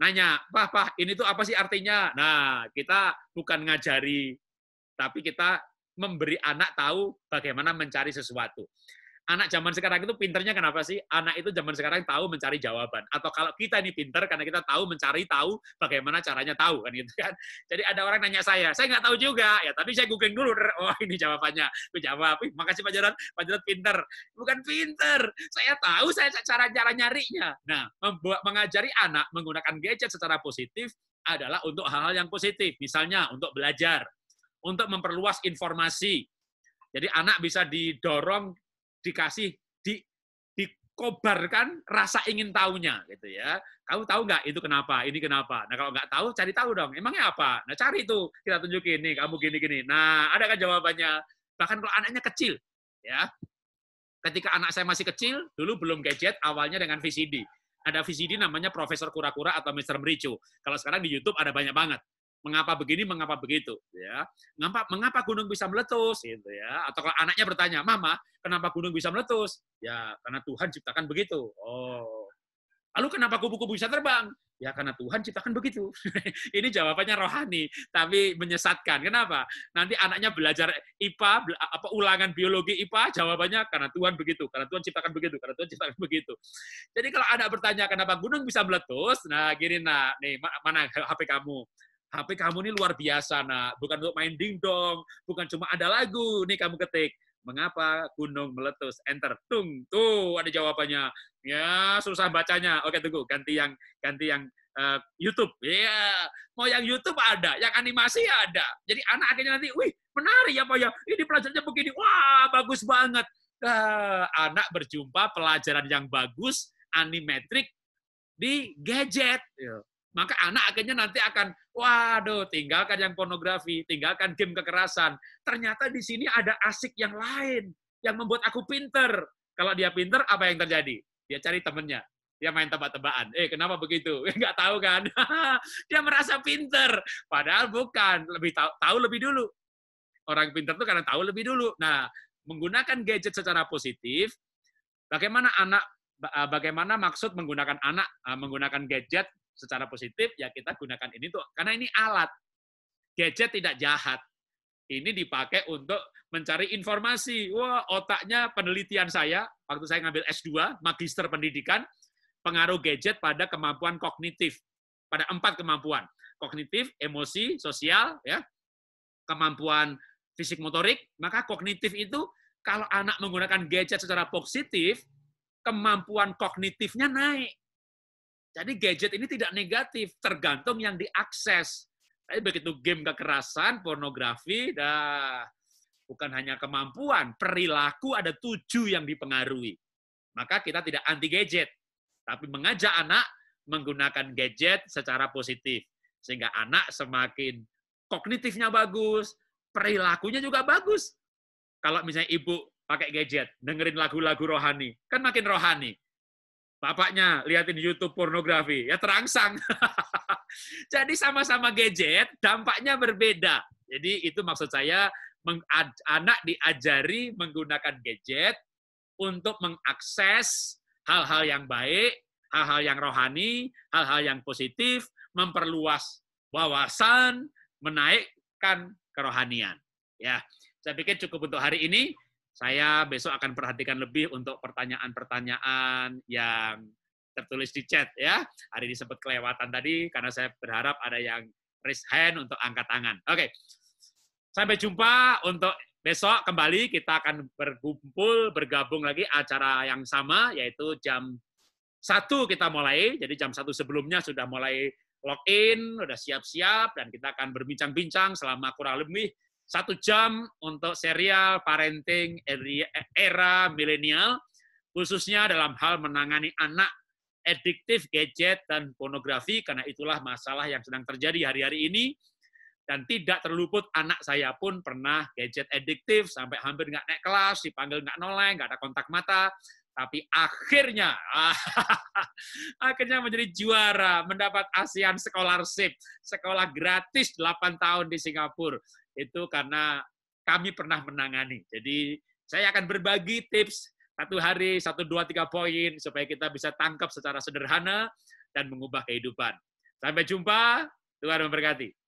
nanya, Pak, Pak, ini tuh apa sih artinya? Nah, kita bukan ngajari, tapi kita memberi anak tahu bagaimana mencari sesuatu anak zaman sekarang itu pinternya kenapa sih? Anak itu zaman sekarang tahu mencari jawaban. Atau kalau kita ini pinter karena kita tahu mencari tahu bagaimana caranya tahu kan gitu kan. Jadi ada orang nanya saya, saya nggak tahu juga ya, tapi saya googling dulu. Oh ini jawabannya, aku jawab. Ih, makasih Pak Jarod, Pak Jarod pinter. Bukan pinter, saya tahu saya cara cara nyarinya. Nah, membuat mengajari anak menggunakan gadget secara positif adalah untuk hal-hal yang positif. Misalnya untuk belajar, untuk memperluas informasi, jadi anak bisa didorong dikasih di dikobarkan rasa ingin tahunya gitu ya. Kamu tahu nggak itu kenapa? Ini kenapa? Nah kalau nggak tahu cari tahu dong. Emangnya apa? Nah cari itu kita tunjukin nih kamu gini gini. Nah ada kan jawabannya. Bahkan kalau anaknya kecil ya. Ketika anak saya masih kecil, dulu belum gadget, awalnya dengan VCD. Ada VCD namanya Profesor Kura-Kura atau Mr. Mericu. Kalau sekarang di YouTube ada banyak banget mengapa begini, mengapa begitu, ya. Mengapa, mengapa gunung bisa meletus, gitu ya. Atau kalau anaknya bertanya, Mama, kenapa gunung bisa meletus? Ya, karena Tuhan ciptakan begitu. Oh. Lalu kenapa kupu-kupu bisa terbang? Ya karena Tuhan ciptakan begitu. ini jawabannya rohani, tapi menyesatkan. Kenapa? Nanti anaknya belajar IPA, apa ulangan biologi IPA, jawabannya karena Tuhan begitu, karena Tuhan ciptakan begitu, karena Tuhan ciptakan begitu. Jadi kalau anak bertanya kenapa gunung bisa meletus, nah gini nah, nih mana HP kamu? HP kamu ini luar biasa, nak. Bukan untuk main dingdong, bukan cuma ada lagu, nih kamu ketik. Mengapa gunung meletus? Enter, tung, tuh ada jawabannya. Ya, susah bacanya. Oke, tunggu, ganti yang ganti yang uh, YouTube. Ya, yeah. mau yang YouTube ada, yang animasi ada. Jadi anak akhirnya nanti, wih, menarik ya Pak ya. Ini pelajarannya begini, wah bagus banget. Uh, anak berjumpa pelajaran yang bagus, animetrik di gadget. Yeah maka anak akhirnya nanti akan, waduh, tinggalkan yang pornografi, tinggalkan game kekerasan. Ternyata di sini ada asik yang lain, yang membuat aku pinter. Kalau dia pinter, apa yang terjadi? Dia cari temennya. Dia main tebak-tebakan. Eh, kenapa begitu? Enggak tahu kan? dia merasa pinter. Padahal bukan. Lebih tahu, tahu lebih dulu. Orang pinter itu karena tahu lebih dulu. Nah, menggunakan gadget secara positif, bagaimana anak bagaimana maksud menggunakan anak eh, menggunakan gadget secara positif, ya kita gunakan ini tuh karena ini alat. Gadget tidak jahat. Ini dipakai untuk mencari informasi. Wah, otaknya penelitian saya waktu saya ngambil S2, magister pendidikan, pengaruh gadget pada kemampuan kognitif, pada empat kemampuan. Kognitif, emosi, sosial, ya. Kemampuan fisik motorik, maka kognitif itu kalau anak menggunakan gadget secara positif, kemampuan kognitifnya naik. Jadi gadget ini tidak negatif, tergantung yang diakses. Tapi begitu game kekerasan, pornografi, dah bukan hanya kemampuan, perilaku ada tujuh yang dipengaruhi. Maka kita tidak anti gadget, tapi mengajak anak menggunakan gadget secara positif. Sehingga anak semakin kognitifnya bagus, perilakunya juga bagus. Kalau misalnya ibu pakai gadget, dengerin lagu-lagu rohani, kan makin rohani bapaknya liatin YouTube pornografi, ya terangsang. Jadi sama-sama gadget, dampaknya berbeda. Jadi itu maksud saya anak diajari menggunakan gadget untuk mengakses hal-hal yang baik, hal-hal yang rohani, hal-hal yang positif, memperluas wawasan, menaikkan kerohanian. Ya, saya pikir cukup untuk hari ini. Saya besok akan perhatikan lebih untuk pertanyaan-pertanyaan yang tertulis di chat ya. Hari ini sempat kelewatan tadi karena saya berharap ada yang raise hand untuk angkat tangan. Oke. Okay. Sampai jumpa untuk besok kembali kita akan berkumpul bergabung lagi acara yang sama yaitu jam satu kita mulai. Jadi jam satu sebelumnya sudah mulai login, sudah siap-siap dan kita akan berbincang-bincang selama kurang lebih satu jam untuk serial parenting era milenial, khususnya dalam hal menangani anak ediktif gadget dan pornografi, karena itulah masalah yang sedang terjadi hari-hari ini. Dan tidak terluput anak saya pun pernah gadget ediktif, sampai hampir nggak naik kelas, dipanggil nggak noleng, nggak ada kontak mata, tapi akhirnya akhirnya menjadi juara mendapat ASEAN Scholarship sekolah gratis 8 tahun di Singapura itu karena kami pernah menangani. Jadi saya akan berbagi tips satu hari, satu, dua, tiga poin supaya kita bisa tangkap secara sederhana dan mengubah kehidupan. Sampai jumpa, Tuhan memberkati.